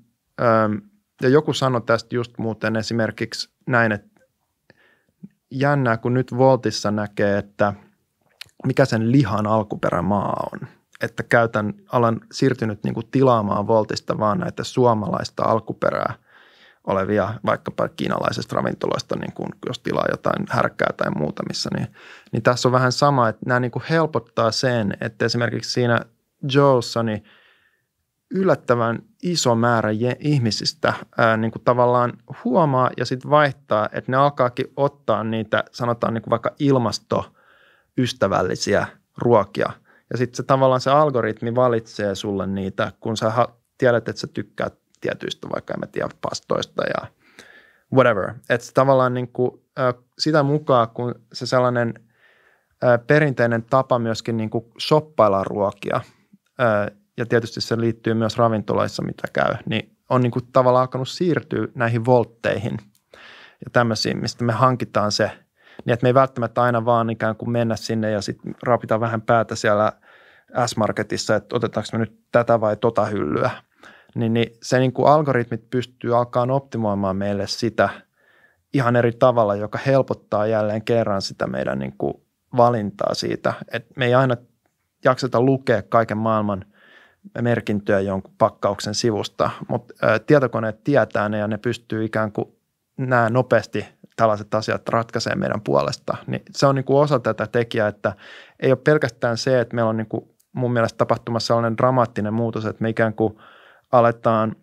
äm, ja joku sanoi tästä just muuten esimerkiksi näin, että jännää, kun nyt Voltissa näkee, että mikä sen lihan alkuperämaa on. Että käytän, alan siirtynyt niin kuin tilaamaan Voltista vaan näitä suomalaista alkuperää olevia, vaikkapa kiinalaisista ravintoloista, niin kuin jos tilaa jotain härkkää tai muuta missä, niin, niin tässä on vähän sama, että nämä niin kuin helpottaa sen, että esimerkiksi siinä Joe'ssa, niin – yllättävän iso määrä ihmisistä ää, niin kuin tavallaan huomaa ja sitten vaihtaa, että ne alkaakin ottaa niitä sanotaan niin kuin vaikka ilmastoystävällisiä ruokia. Ja sitten se tavallaan se algoritmi valitsee sulle niitä, kun sä tiedät, että sä tykkää tietyistä vaikka, en mä tiedä, pastoista ja whatever. Että tavallaan niin kuin, ää, sitä mukaan, kun se sellainen ää, perinteinen tapa myöskin niin kuin shoppailla ruokia – ja tietysti se liittyy myös ravintolaissa, mitä käy, niin on niin kuin tavallaan alkanut siirtyä näihin voltteihin ja tämmöisiin, mistä me hankitaan se, niin että me ei välttämättä aina vaan ikään kuin mennä sinne ja sitten rapita vähän päätä siellä S-Marketissa, että otetaanko me nyt tätä vai tota hyllyä. Niin, niin se niin kuin algoritmit pystyy alkaa optimoimaan meille sitä ihan eri tavalla, joka helpottaa jälleen kerran sitä meidän niin kuin valintaa siitä, että me ei aina jakseta lukea kaiken maailman – merkintöä jonkun pakkauksen sivusta, mutta tietokoneet tietää ne ja ne pystyy ikään kuin nämä nopeasti tällaiset asiat ratkaisee meidän puolesta. Niin se on niin kuin osa tätä tekijää, että ei ole pelkästään se, että meillä on niin kuin mun mielestä tapahtumassa sellainen dramaattinen muutos, että me ikään kuin aletaan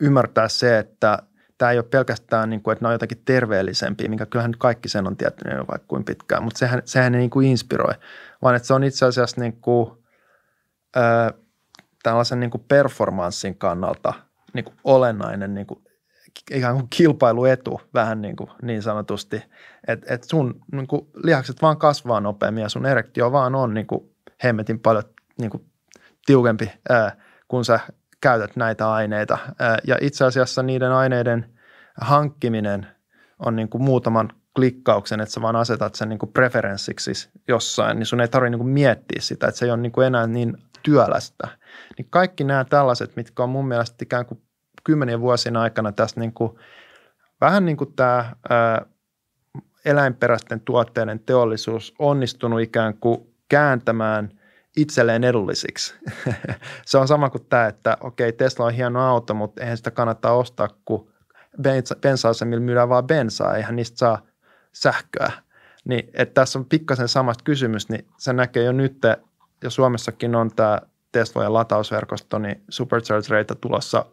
ymmärtää se, että tämä ei ole pelkästään, niin kuin, että ne on jotakin terveellisempiä, minkä kyllähän kaikki sen on tietänyt jo niin vaikka kuin pitkään, mutta sehän, sehän ei niin kuin inspiroi, vaan että se on itse asiassa niin kuin, öö, tällaisen niin kuin performanssin kannalta niin kuin olennainen niin kuin ikään kuin kilpailuetu vähän niin, kuin, niin sanotusti, että et sun niin kuin, lihakset vaan kasvaa nopeammin ja sun erektio vaan on niin kuin, hemmetin paljon niin kuin, tiukempi, ää, kun sä käytät näitä aineita. Ää, ja itse asiassa niiden aineiden hankkiminen on niin kuin, muutaman klikkauksen, että sä vaan asetat sen niin kuin preferenssiksi jossain, niin sun ei tarvitse niin kuin, miettiä sitä, että se ei ole niin kuin, enää niin – työlästä. Niin kaikki nämä tällaiset, mitkä on mun mielestä ikään kuin kymmenien vuosien aikana tässä niin kuin, vähän niin kuin tämä ää, eläinperäisten tuotteiden teollisuus onnistunut ikään kuin kääntämään itselleen edullisiksi. se on sama kuin tämä, että okei Tesla on hieno auto, mutta eihän sitä kannata ostaa, kun bensa-asemilla myydään vaan bensaa, eihän niistä saa sähköä. Niin, että tässä on pikkasen samasta kysymys, niin se näkee jo nyt ja Suomessakin on tämä Tesla ja latausverkosto, niin supercharge reita tulossa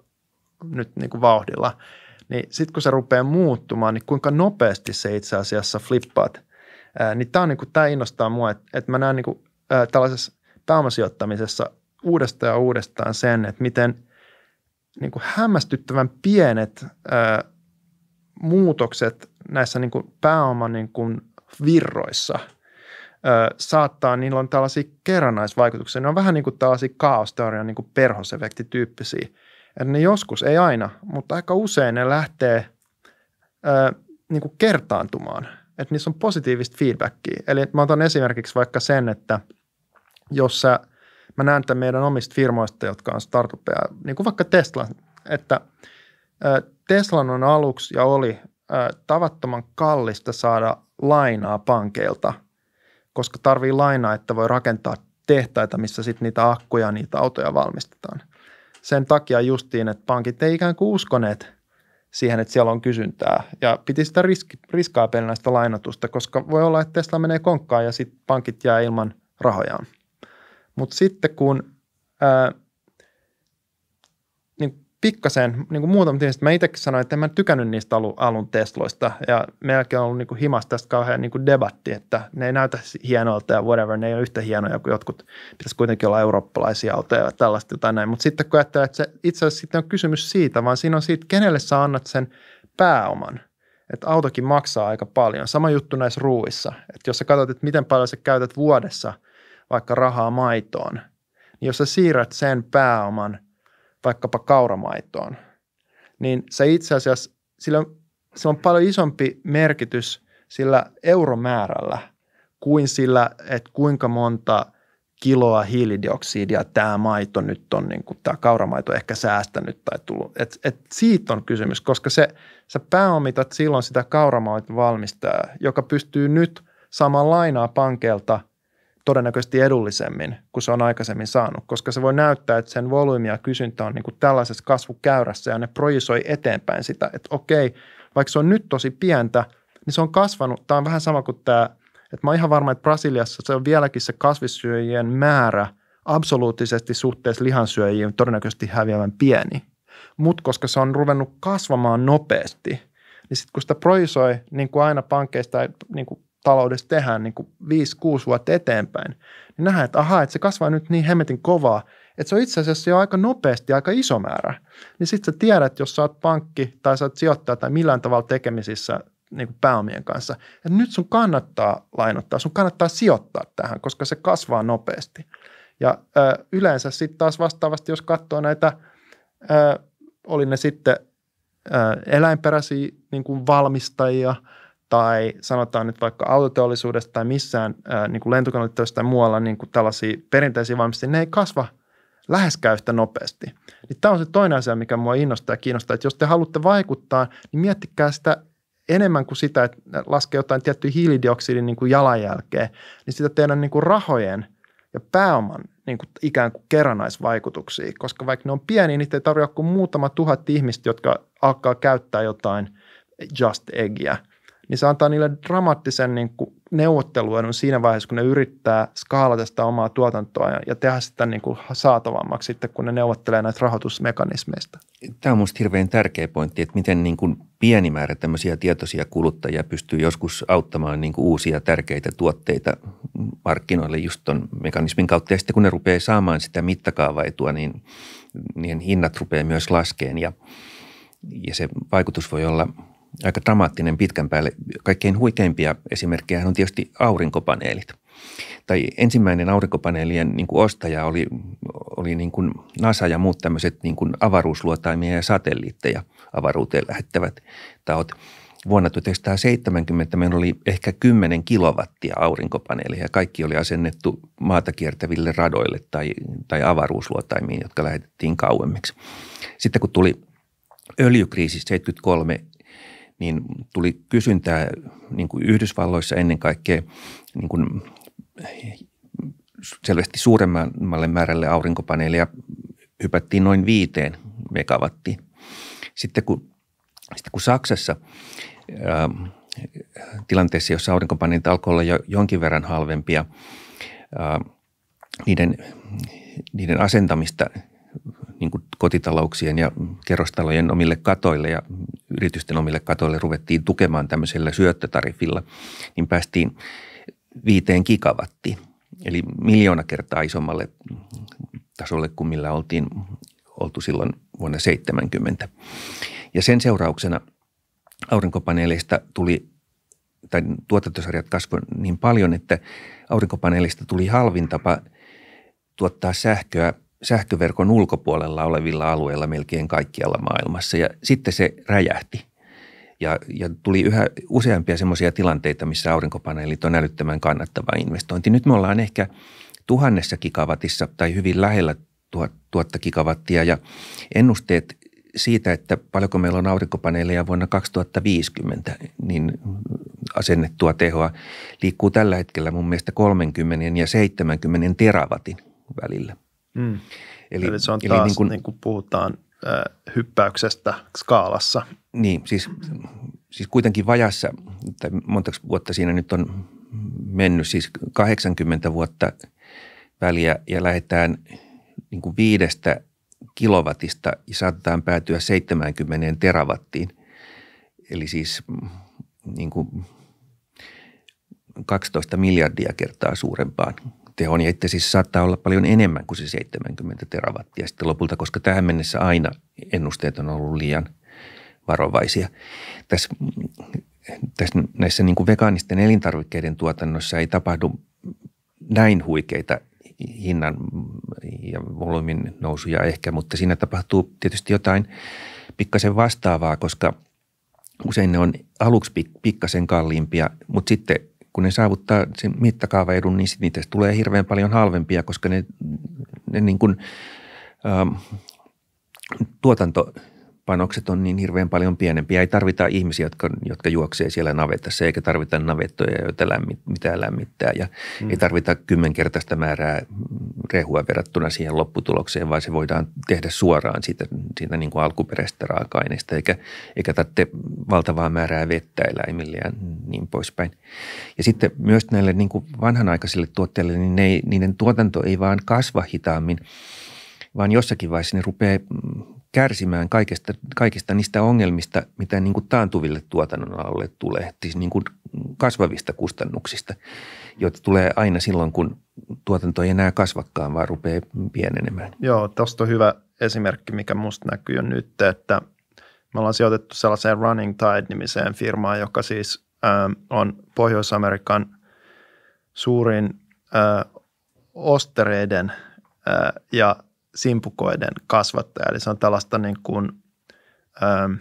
nyt niin kuin vauhdilla, niin sitten kun se rupeaa muuttumaan, niin kuinka nopeasti se itse asiassa flippaat, ää, niin tämä niin kuin, innostaa mua, että et mä näen niin kuin, ää, tällaisessa pääomasijoittamisessa uudestaan ja uudestaan sen, että miten niin kuin hämmästyttävän pienet ää, muutokset näissä niin kuin pääoman niin kuin virroissa – ö, saattaa, niillä on tällaisia kerrannaisvaikutuksia. Ne on vähän niin kuin tällaisia kaosteorian niin kuin perhosefektityyppisiä. Että ne joskus, ei aina, mutta aika usein ne lähtee ö, niin kuin kertaantumaan. Että niissä on positiivista feedbackia. Eli mä otan esimerkiksi vaikka sen, että jos sä, mä näen tämän meidän omista firmoista, jotka on startuppeja, niin kuin vaikka Tesla, että ö, Teslan on aluksi ja oli tavattoman kallista saada lainaa pankeilta – koska tarvii lainaa, että voi rakentaa tehtaita, missä sitten niitä akkuja niitä autoja valmistetaan. Sen takia justiin, että pankit ei ikään kuin uskoneet siihen, että siellä on kysyntää ja piti sitä riski, riskaa sitä lainatusta, koska voi olla, että Tesla menee konkkaan ja sitten pankit jää ilman rahojaan. Mutta sitten kun ää, pikkasen, niin kuin muutama tietysti, mä itsekin sanoin, että en mä tykännyt niistä alu, alun Tesloista ja meilläkin on ollut niin kuin himas tästä kauhean niin kuin debatti, että ne ei näytä hienoilta ja whatever, ne ei ole yhtä hienoja kuin jotkut, pitäisi kuitenkin olla eurooppalaisia autoja ja tällaista jotain näin, mutta sitten kun ajattelee, että se itse asiassa sitten on kysymys siitä, vaan siinä on siitä, kenelle sä annat sen pääoman, että autokin maksaa aika paljon. Sama juttu näissä ruuissa, että jos sä katsot, että miten paljon sä käytät vuodessa vaikka rahaa maitoon, niin jos sä siirrät sen pääoman – vaikkapa kauramaitoon, niin se itse asiassa, sillä, sillä on paljon isompi merkitys sillä euromäärällä kuin sillä, että kuinka monta kiloa hiilidioksidia tämä maito nyt on, niin kuin tämä kauramaito ehkä säästänyt tai tullut. Et, et siitä on kysymys, koska se, sä pääomitat silloin sitä kauramaiton valmistajaa, joka pystyy nyt saamaan lainaa pankeilta – todennäköisesti edullisemmin kuin se on aikaisemmin saanut, koska se voi näyttää, että sen volyymi ja kysyntä on niin kuin tällaisessa kasvukäyrässä ja ne projisoi eteenpäin sitä, että okei, vaikka se on nyt tosi pientä, niin se on kasvanut. Tämä on vähän sama kuin tämä, että mä oon ihan varma, että Brasiliassa se on vieläkin se kasvissyöjien määrä absoluuttisesti suhteessa lihansyöjiin todennäköisesti häviävän pieni. Mutta koska se on ruvennut kasvamaan nopeasti, niin sitten kun sitä projisoi, niin kuin aina pankkeista niin kuin taloudessa tehdään niin kuin 5-6 vuotta eteenpäin, niin nähdään, että ahaa, että se kasvaa nyt niin hemmetin kovaa, että se on itse asiassa jo aika nopeasti aika iso määrä. Niin sitten sä tiedät, jos sä oot pankki tai sä oot sijoittaja tai millään tavalla tekemisissä niin kuin pääomien kanssa, että nyt sun kannattaa lainottaa, sun kannattaa sijoittaa tähän, koska se kasvaa nopeasti. Ja ö, yleensä sitten taas vastaavasti, jos katsoo näitä, ö, oli ne sitten ö, eläinperäisiä niin kuin valmistajia – tai sanotaan nyt vaikka autoteollisuudesta tai missään ää, niin kuin lentokoneteollisuudesta tai muualla niin kuin tällaisia perinteisiä valmistajia, ne ei kasva läheskään yhtä nopeasti. Niin tämä on se toinen asia, mikä mua innostaa ja kiinnostaa, että jos te haluatte vaikuttaa, niin miettikää sitä enemmän kuin sitä, että laskee jotain tiettyä hiilidioksidin niin kuin jalanjälkeä, niin sitä teidän niin kuin rahojen ja pääoman niin kuin ikään kuin kerranaisvaikutuksia, koska vaikka ne on pieni, niin ei tarvitse kuin muutama tuhat ihmistä, jotka alkaa käyttää jotain just eggia – niin se antaa niille dramaattisen niin kuin neuvotteluedun siinä vaiheessa, kun ne yrittää skaalata sitä omaa tuotantoa ja, ja tehdä sitä niin kuin saatavammaksi sitten, kun ne neuvottelee näistä rahoitusmekanismeista. Tämä on minusta hirveän tärkeä pointti, että miten niin kuin pieni määrä tämmöisiä tietoisia kuluttajia pystyy joskus auttamaan niin kuin uusia tärkeitä tuotteita markkinoille just tuon mekanismin kautta. Ja sitten kun ne rupeaa saamaan sitä mittakaavaitua, niin niiden hinnat rupeaa myös laskeen ja, ja se vaikutus voi olla – aika dramaattinen pitkän päälle. Kaikkein huikeimpia esimerkkejä on tietysti aurinkopaneelit. Tai ensimmäinen aurinkopaneelien niin kuin ostaja oli, oli niin kuin NASA ja muut tämmöiset niin kuin avaruusluotaimia ja satelliitteja avaruuteen lähettävät tahot. Vuonna 1970 meillä oli ehkä 10 kilowattia aurinkopaneeleja ja kaikki oli asennettu maata kiertäville radoille tai, tai avaruusluotaimiin, jotka lähetettiin kauemmiksi. Sitten kun tuli öljykriisi 73, niin tuli kysyntää niin kuin Yhdysvalloissa ennen kaikkea niin kuin selvästi suuremmalle määrälle aurinkopaneeleja hypättiin noin viiteen megawattiin. Sitten kun, sitten kun Saksassa ää, ähm, tilanteessa, jossa aurinkopaneelit alkoi olla jo jonkin verran halvempia, ää, ähm, niiden, niiden asentamista niin kuin kotitalouksien ja kerrostalojen omille katoille ja yritysten omille katoille ruvettiin tukemaan tämmöisellä syöttötariffilla, niin päästiin viiteen gigawattiin, eli miljoona kertaa isommalle tasolle kuin millä oltiin oltu silloin vuonna 70. Ja sen seurauksena aurinkopaneeleista tuli, tai tuotantosarjat kasvoi niin paljon, että aurinkopaneelista tuli halvin tapa tuottaa sähköä – sähköverkon ulkopuolella olevilla alueilla melkein kaikkialla maailmassa ja sitten se räjähti. Ja, ja tuli yhä useampia semmoisia tilanteita, missä aurinkopaneelit on älyttömän kannattava investointi. Nyt me ollaan ehkä tuhannessa gigawatissa tai hyvin lähellä tuhatta gigawattia ja ennusteet siitä, että paljonko meillä on aurinkopaneeleja vuonna 2050, niin asennettua tehoa liikkuu tällä hetkellä mun mielestä 30 ja 70 teravatin välillä – Mm. Eli, eli se on eli taas, niin kuin, niin kuin puhutaan ö, hyppäyksestä skaalassa. Niin, siis, siis kuitenkin vajassa, tai montaksi vuotta siinä nyt on mennyt, siis 80 vuotta väliä ja lähdetään niin kuin viidestä kilowatista ja saatetaan päätyä 70 terawattiin. Eli siis niin kuin 12 miljardia kertaa suurempaan terawattia on, ja itse siis saattaa olla paljon enemmän kuin se 70 terawattia sitten lopulta, koska tähän mennessä aina ennusteet on ollut liian varovaisia. Tässä, tässä näissä niin kuin vegaanisten elintarvikkeiden tuotannossa ei tapahdu näin huikeita hinnan ja volyymin nousuja ehkä, mutta siinä tapahtuu tietysti jotain pikkasen vastaavaa, koska usein ne on aluksi pikkasen kalliimpia, mutta sitten – kun ne saavuttaa sen mittakaavaedun, niin sit niitä tulee hirveän paljon halvempia, koska ne, ne niin kuin, ähm, tuotanto – panokset on niin hirveän paljon pienempiä. Ei tarvita ihmisiä, jotka, jotka juoksee siellä navetassa, eikä tarvita navettoja, joita lämmit, mitään lämmittää. Ja mm. Ei tarvita kymmenkertaista määrää rehua verrattuna siihen lopputulokseen, vaan se voidaan tehdä suoraan siitä, siitä niin kuin alkuperäisestä raaka-aineesta, eikä, eikä tarvitse valtavaa määrää vettä eläimille ja niin poispäin. Ja sitten myös näille niin kuin vanhanaikaisille tuotteille, niin ne, niiden tuotanto ei vaan kasva hitaammin, vaan jossakin vaiheessa ne rupeaa kärsimään kaikista, kaikista niistä ongelmista, mitä niin kuin taantuville tuotannon alle tulee, siis niin kuin kasvavista kustannuksista, joita tulee aina silloin, kun tuotanto ei enää kasvakaan, vaan rupeaa pienenemään. Joo, tuosta on hyvä esimerkki, mikä musta näkyy jo nyt, että me ollaan sijoitettu sellaiseen Running Tide-nimiseen firmaan, joka siis äh, on Pohjois-Amerikan suurin äh, ostereiden äh, ja simpukoiden kasvattaja. Eli se on tällaista niin kuin, ö, ähm,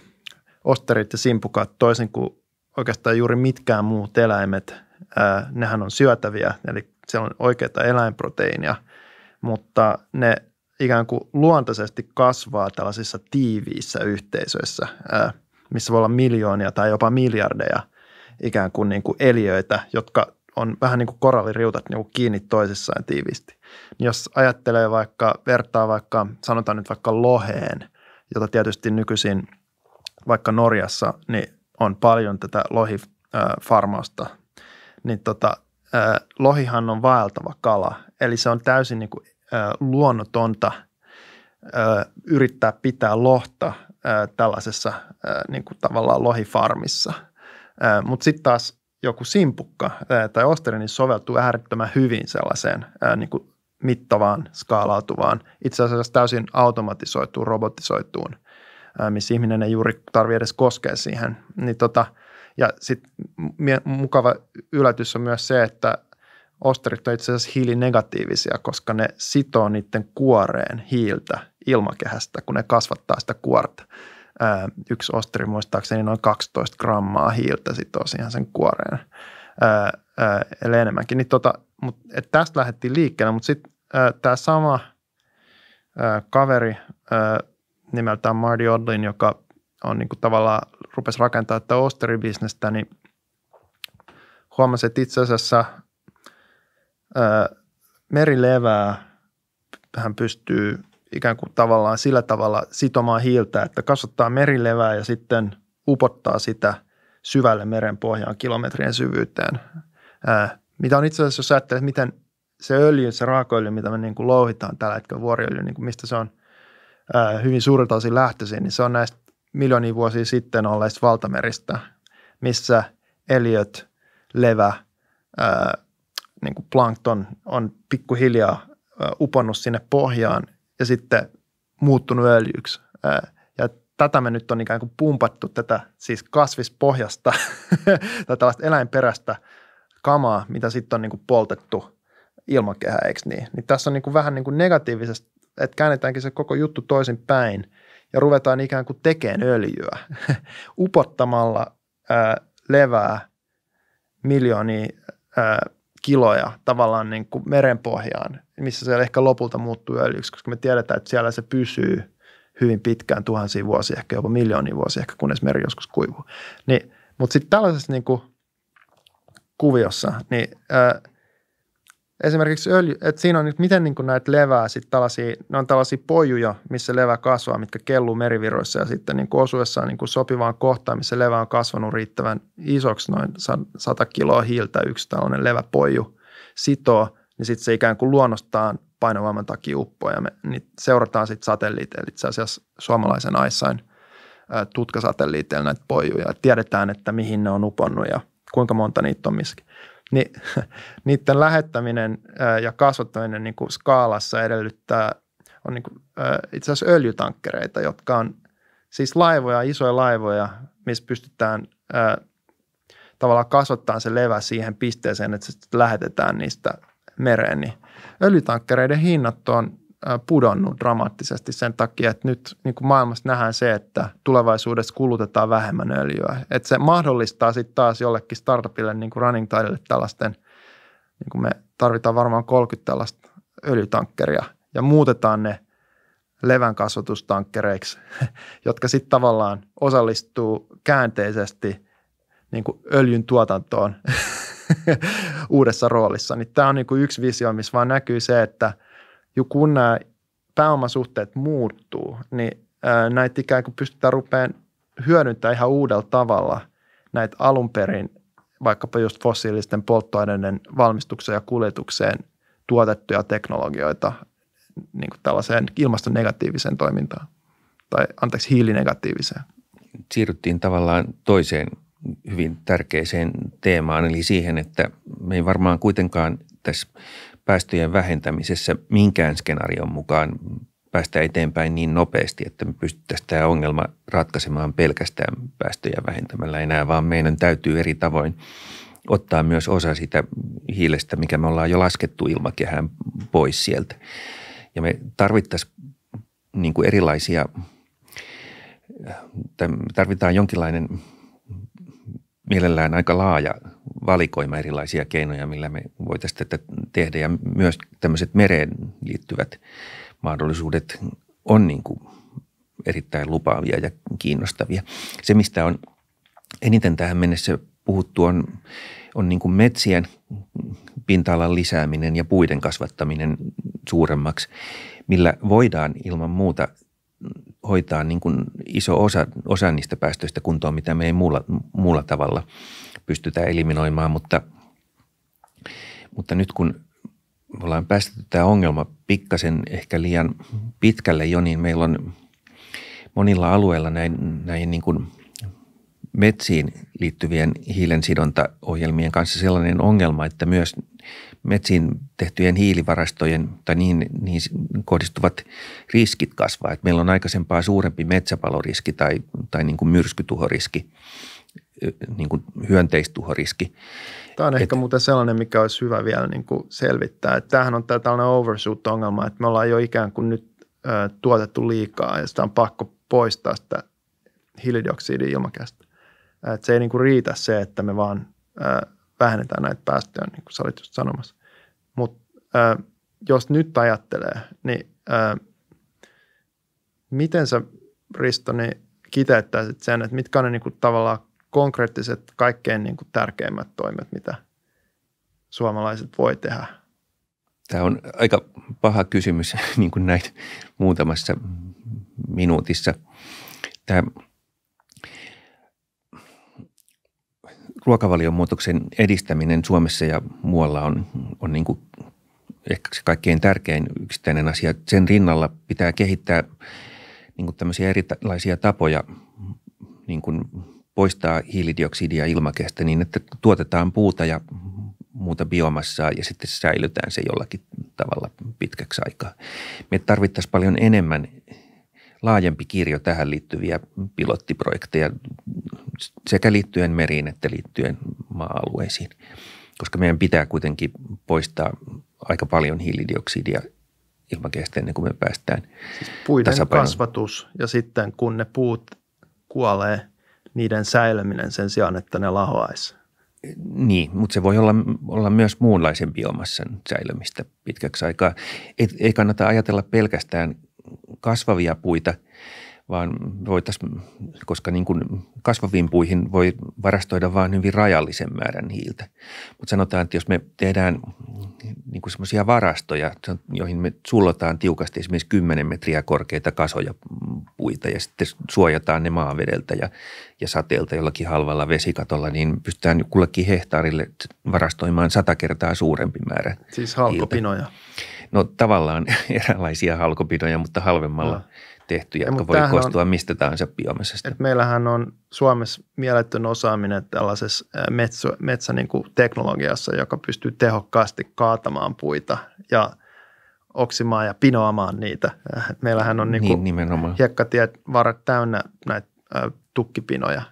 osterit ja simpukat toisin kuin oikeastaan juuri mitkään muut eläimet. Ö, äh, nehän on syötäviä, eli siellä on oikeita eläinproteiinia, mutta ne ikään kuin luontaisesti kasvaa tällaisissa tiiviissä yhteisöissä, ö, äh, missä voi olla miljoonia tai jopa miljardeja ikään kuin, niin kuin eliöitä, jotka on vähän niin kuin koralliriutat niin kuin kiinni toisissaan tiiviisti. Niin jos ajattelee vaikka, vertaa vaikka, sanotaan nyt vaikka loheen, jota tietysti nykyisin vaikka Norjassa, niin on paljon tätä lohifarmausta, niin tota, lohihan on vaeltava kala. Eli se on täysin niin kuin, luonnotonta yrittää pitää lohta tällaisessa niin kuin tavallaan lohifarmissa. Mutta sitten taas joku simpukka tai osteri, niin soveltuu äärettömän hyvin sellaiseen niin kuin mittavaan, skaalautuvaan, itse asiassa täysin automatisoituun, robotisoituun, missä ihminen ei juuri tarvitse edes koskea siihen. Niin tota, ja sitten mukava yllätys on myös se, että osterit on itse asiassa hiilinegatiivisia, koska ne sitoo niiden kuoreen hiiltä ilmakehästä, kun ne kasvattaa sitä kuorta yksi osteri muistaakseni noin 12 grammaa hiiltä sit tosiaan sen kuoreen, eli enemmänkin. Niin tota, mut, et tästä lähdettiin liikkeelle, mutta sitten tämä sama ää, kaveri ää, nimeltään Marty Odlin, joka on niinku tavallaan rupesi rakentaa tätä osteribisnestä, niin huomasi, että itse asiassa ää, merilevää hän pystyy – ikään kuin tavallaan sillä tavalla sitomaan hiiltä, että kasvattaa merilevää ja sitten upottaa sitä syvälle meren pohjaan kilometrien syvyyteen. Ää, mitä on itse asiassa, jos ajattelet, miten se öljy, se raakaöljy, mitä me niin kuin louhitaan tällä hetkellä, vuoriöljy, niin kuin mistä se on ää, hyvin suurelta osin lähtöisin, niin se on näistä miljoonia vuosia sitten olleista valtameristä, missä eliöt, levä, ää, niin kuin plankton on pikkuhiljaa uponnut sinne pohjaan ja sitten muuttunut öljyksi. Ja tätä me nyt on ikään kuin pumpattu tätä siis kasvispohjasta, tai tällaista eläinperäistä kamaa, mitä sitten on niin kuin poltettu ilmakehä, eikö niin? niin tässä on niin kuin vähän niin kuin negatiivisesti, että käännetäänkin se koko juttu toisin päin ja ruvetaan ikään kuin tekemään öljyä upottamalla ää, levää miljoonia ää, kiloja tavallaan niin kuin merenpohjaan, missä se ehkä lopulta muuttuu öljyksi, koska me tiedetään, että siellä se pysyy hyvin pitkään, tuhansia vuosia, ehkä jopa miljoonia vuosia, ehkä kunnes meri joskus kuivuu. Niin, mutta sitten tällaisessa niin kuin kuviossa, niin – esimerkiksi öljy, että siinä on, että miten niin kuin näitä levää sitten tällaisia, ne on tällaisia pojuja, missä levä kasvaa, mitkä kelluu merivirroissa ja sitten niin kuin osuessaan niin kuin sopivaan kohtaan, missä levä on kasvanut riittävän isoksi, noin 100 kiloa hiiltä yksi tällainen leväpoju sitoo, niin sitten se ikään kuin luonnostaan painovoiman takia uppoo ja me niin seurataan sitten satelliiteilla, itse asiassa suomalaisen Aissain tutkasatelliiteilla näitä pojuja, tiedetään, että mihin ne on uponnut ja kuinka monta niitä on missäkin niin niiden lähettäminen ja kasvattaminen niin kuin skaalassa edellyttää, on niin kuin, itse asiassa öljytankkereita, jotka on siis laivoja, isoja laivoja, missä pystytään tavallaan kasvattaa se levä siihen pisteeseen, että se lähetetään niistä mereen. Niin öljytankkereiden hinnat on Äh, pudonnut dramaattisesti sen takia, että nyt niin kuin maailmassa nähdään se, että tulevaisuudessa kulutetaan vähemmän öljyä. Että se mahdollistaa sitten taas jollekin startupille, niin kuin Running Tidelle tällaisten, niin kuin me tarvitaan varmaan 30 tällaista öljytankkeria ja muutetaan ne levän kasvatustankkereiksi, jotka sitten tavallaan osallistuu käänteisesti niin kuin öljyn tuotantoon uudessa roolissa. Niin tämä on niin kuin yksi visio, missä vaan näkyy se, että – ja kun nämä pääomasuhteet muuttuu, niin näitä ikään kuin pystytään rupeamaan hyödyntämään ihan uudella tavalla näitä alun perin vaikkapa just fossiilisten polttoaineiden valmistukseen ja kuljetukseen tuotettuja teknologioita niin kuin tällaiseen ilmastonegatiiviseen toimintaan tai anteeksi hiilinegatiiviseen. Siirryttiin tavallaan toiseen hyvin tärkeiseen teemaan, eli siihen, että me ei varmaan kuitenkaan tässä päästöjen vähentämisessä minkään skenaarion mukaan päästä eteenpäin niin nopeasti, että me pystyttäisiin tämä ongelma ratkaisemaan pelkästään päästöjä vähentämällä enää, vaan meidän täytyy eri tavoin ottaa myös osa sitä hiilestä, mikä me ollaan jo laskettu ilmakehään pois sieltä. Ja me tarvittaisiin niin erilaisia, tarvitaan jonkinlainen – mielellään aika laaja valikoima erilaisia keinoja, millä me voitaisiin tätä tehdä. Ja myös tämmöiset mereen liittyvät mahdollisuudet on niin kuin erittäin lupaavia ja kiinnostavia. Se, mistä on eniten tähän mennessä puhuttu, on, on niin kuin metsien pinta-alan lisääminen ja puiden kasvattaminen suuremmaksi, millä voidaan ilman muuta hoitaa niin kuin iso osa, osa niistä päästöistä kuntoon, mitä me ei muulla, muulla tavalla pystytä eliminoimaan. Mutta, mutta nyt kun me ollaan päästetty tämä ongelma pikkasen ehkä liian pitkälle jo, niin meillä on monilla alueilla näin, näin niin kuin metsiin liittyvien hiilensidontaohjelmien kanssa sellainen ongelma, että myös metsiin tehtyjen hiilivarastojen tai niihin, niihin kohdistuvat riskit kasvaa. Et meillä on aikaisempaa suurempi metsäpaloriski tai, tai niin kuin myrskytuhoriski, niin kuin hyönteistuhoriski. Tämä on Et, ehkä muuten sellainen, mikä olisi hyvä vielä niin kuin selvittää. Et tämähän on tämä tällainen overshoot-ongelma, että me ollaan jo ikään kuin nyt ö, tuotettu liikaa ja sitä on pakko poistaa sitä hiilidioksidin ilmakästä. Et se ei niin kuin riitä se, että me vaan ö, vähennetään näitä päästöjä, niin kuin sä olit just sanomassa. Mutta äh, jos nyt ajattelee, niin äh, miten sä Risto niin kiteyttäisit sen, että mitkä on ne niin kuin, tavallaan konkreettiset kaikkein niin kuin, tärkeimmät toimet, mitä suomalaiset voi tehdä? Tämä on aika paha kysymys, niin kuin näin muutamassa minuutissa. Tämä ruokavalion muutoksen edistäminen Suomessa ja muualla on, on niin kuin ehkä se kaikkein tärkein yksittäinen asia. Sen rinnalla pitää kehittää niin kuin tämmöisiä erilaisia tapoja niin kuin poistaa hiilidioksidia ilmakehästä niin, että tuotetaan puuta ja muuta biomassaa ja sitten säilytään se jollakin tavalla pitkäksi aikaa. Me tarvittaisiin paljon enemmän laajempi kirjo tähän liittyviä pilottiprojekteja sekä liittyen meriin että liittyen maa-alueisiin, koska meidän pitää kuitenkin poistaa aika paljon hiilidioksidia ilmakehästä ennen kuin me päästään siis Puiden tasapainon. kasvatus ja sitten kun ne puut kuolee, niiden säilyminen sen sijaan, että ne lahoaisi. Niin, mutta se voi olla, olla myös muunlaisen biomassan säilymistä pitkäksi aikaa. Ei, ei kannata ajatella pelkästään kasvavia puita – vaan voitaisiin, koska niin kuin kasvaviin puihin voi varastoida vain hyvin rajallisen määrän hiiltä. Mutta sanotaan, että jos me tehdään niin kuin sellaisia varastoja, joihin me sullotaan tiukasti esimerkiksi 10 metriä korkeita kasoja puita ja sitten suojataan ne maavedeltä ja, ja sateelta jollakin halvalla vesikatolla, niin pystytään kullekin hehtaarille varastoimaan sata kertaa suurempi määrä Siis halkopinoja. Hiiltä. No tavallaan eräänlaisia halkopinoja, mutta halvemmalla. Ja tehty, jotka voi koostua on, mistä tahansa biomasasta. Et meillähän on Suomessa mieletön osaaminen tällaisessa metsä, metsä niin kuin teknologiassa, joka pystyy tehokkaasti kaatamaan puita ja oksimaan ja pinoamaan niitä. Meillähän on niin, niin kuin niin, hiekkatiet varat täynnä näitä tukkipinoja.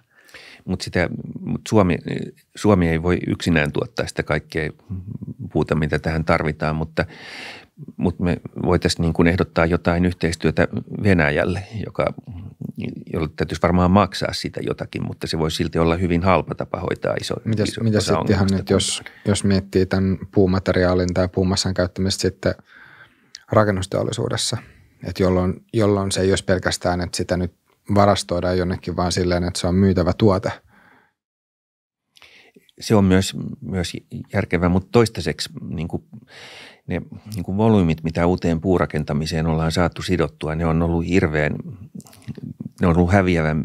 Mutta mut Suomi, Suomi ei voi yksinään tuottaa sitä kaikkea puuta, mitä tähän tarvitaan, mutta mutta me voitaisiin niin kuin ehdottaa jotain yhteistyötä Venäjälle, joka, jolle täytyisi varmaan maksaa sitä jotakin, mutta se voi silti olla hyvin halpa tapa hoitaa iso Mitäs, iso sitten ihan nyt, jos, jos miettii tämän puumateriaalin tai puumassan käyttämistä sitten rakennusteollisuudessa, että jolloin, jolloin se ei olisi pelkästään, että sitä nyt varastoidaan jonnekin, vaan silleen, että se on myytävä tuote – se on myös, myös järkevää, mutta toistaiseksi niin kuin ne niin kuin volyymit, mitä uuteen puurakentamiseen ollaan saatu sidottua, ne on ollut hirveän, ne on ollut häviävän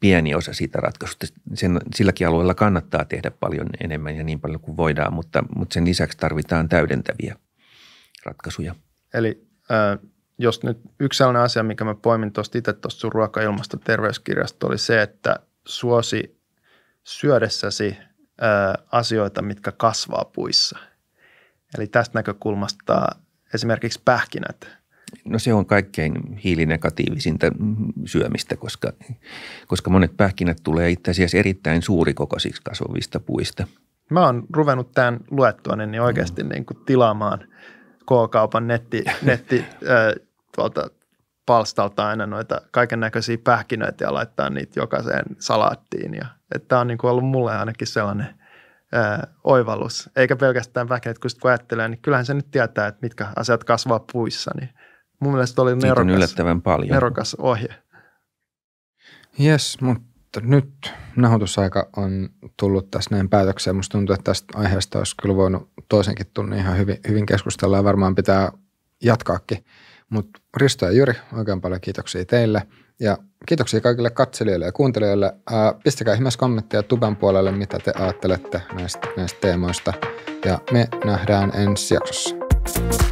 pieni osa siitä ratkaisusta. Sen, silläkin alueella kannattaa tehdä paljon enemmän ja niin paljon kuin voidaan, mutta, mutta sen lisäksi tarvitaan täydentäviä ratkaisuja. Eli äh, jos nyt yksi sellainen asia, mikä mä poimin tuosta itse tuosta sun ruokailmasta terveyskirjasta oli se, että suosi syödessäsi äh, asioita, mitkä kasvaa puissa – Eli tästä näkökulmasta esimerkiksi pähkinät. No se on kaikkein hiilinegatiivisinta syömistä, koska, koska monet pähkinät tulee itse asiassa erittäin suurikokoisiksi kasvavista puista. Mä oon ruvennut tämän luettua niin oikeasti mm. niin kuin tilaamaan K-kaupan netti, netti äh, tuolta palstalta aina noita kaiken näköisiä pähkinöitä ja laittaa niitä jokaiseen salaattiin. Ja, että tämä on niin kuin ollut mulle ainakin sellainen – oivallus, eikä pelkästään väkeet, kun, kun ajattelee, niin kyllähän se nyt tietää, että mitkä asiat kasvaa puissa, niin mun mielestä oli nerokas, yllättävän paljon. nerokas ohje. Jes, mutta nyt nahoitusaika on tullut tässä näin päätökseen. Musta tuntuu, että tästä aiheesta olisi kyllä voinut toisenkin tunnin ihan hyvin, hyvin keskustella ja varmaan pitää jatkaakin. Mutta Risto ja Jyri, oikein paljon kiitoksia teille. Ja kiitoksia kaikille katselijoille ja kuuntelijoille. Ää, pistäkää ihmeessä kommentteja tuben puolelle, mitä te ajattelette näistä, näistä teemoista. Ja me nähdään ensi jaksossa. thank you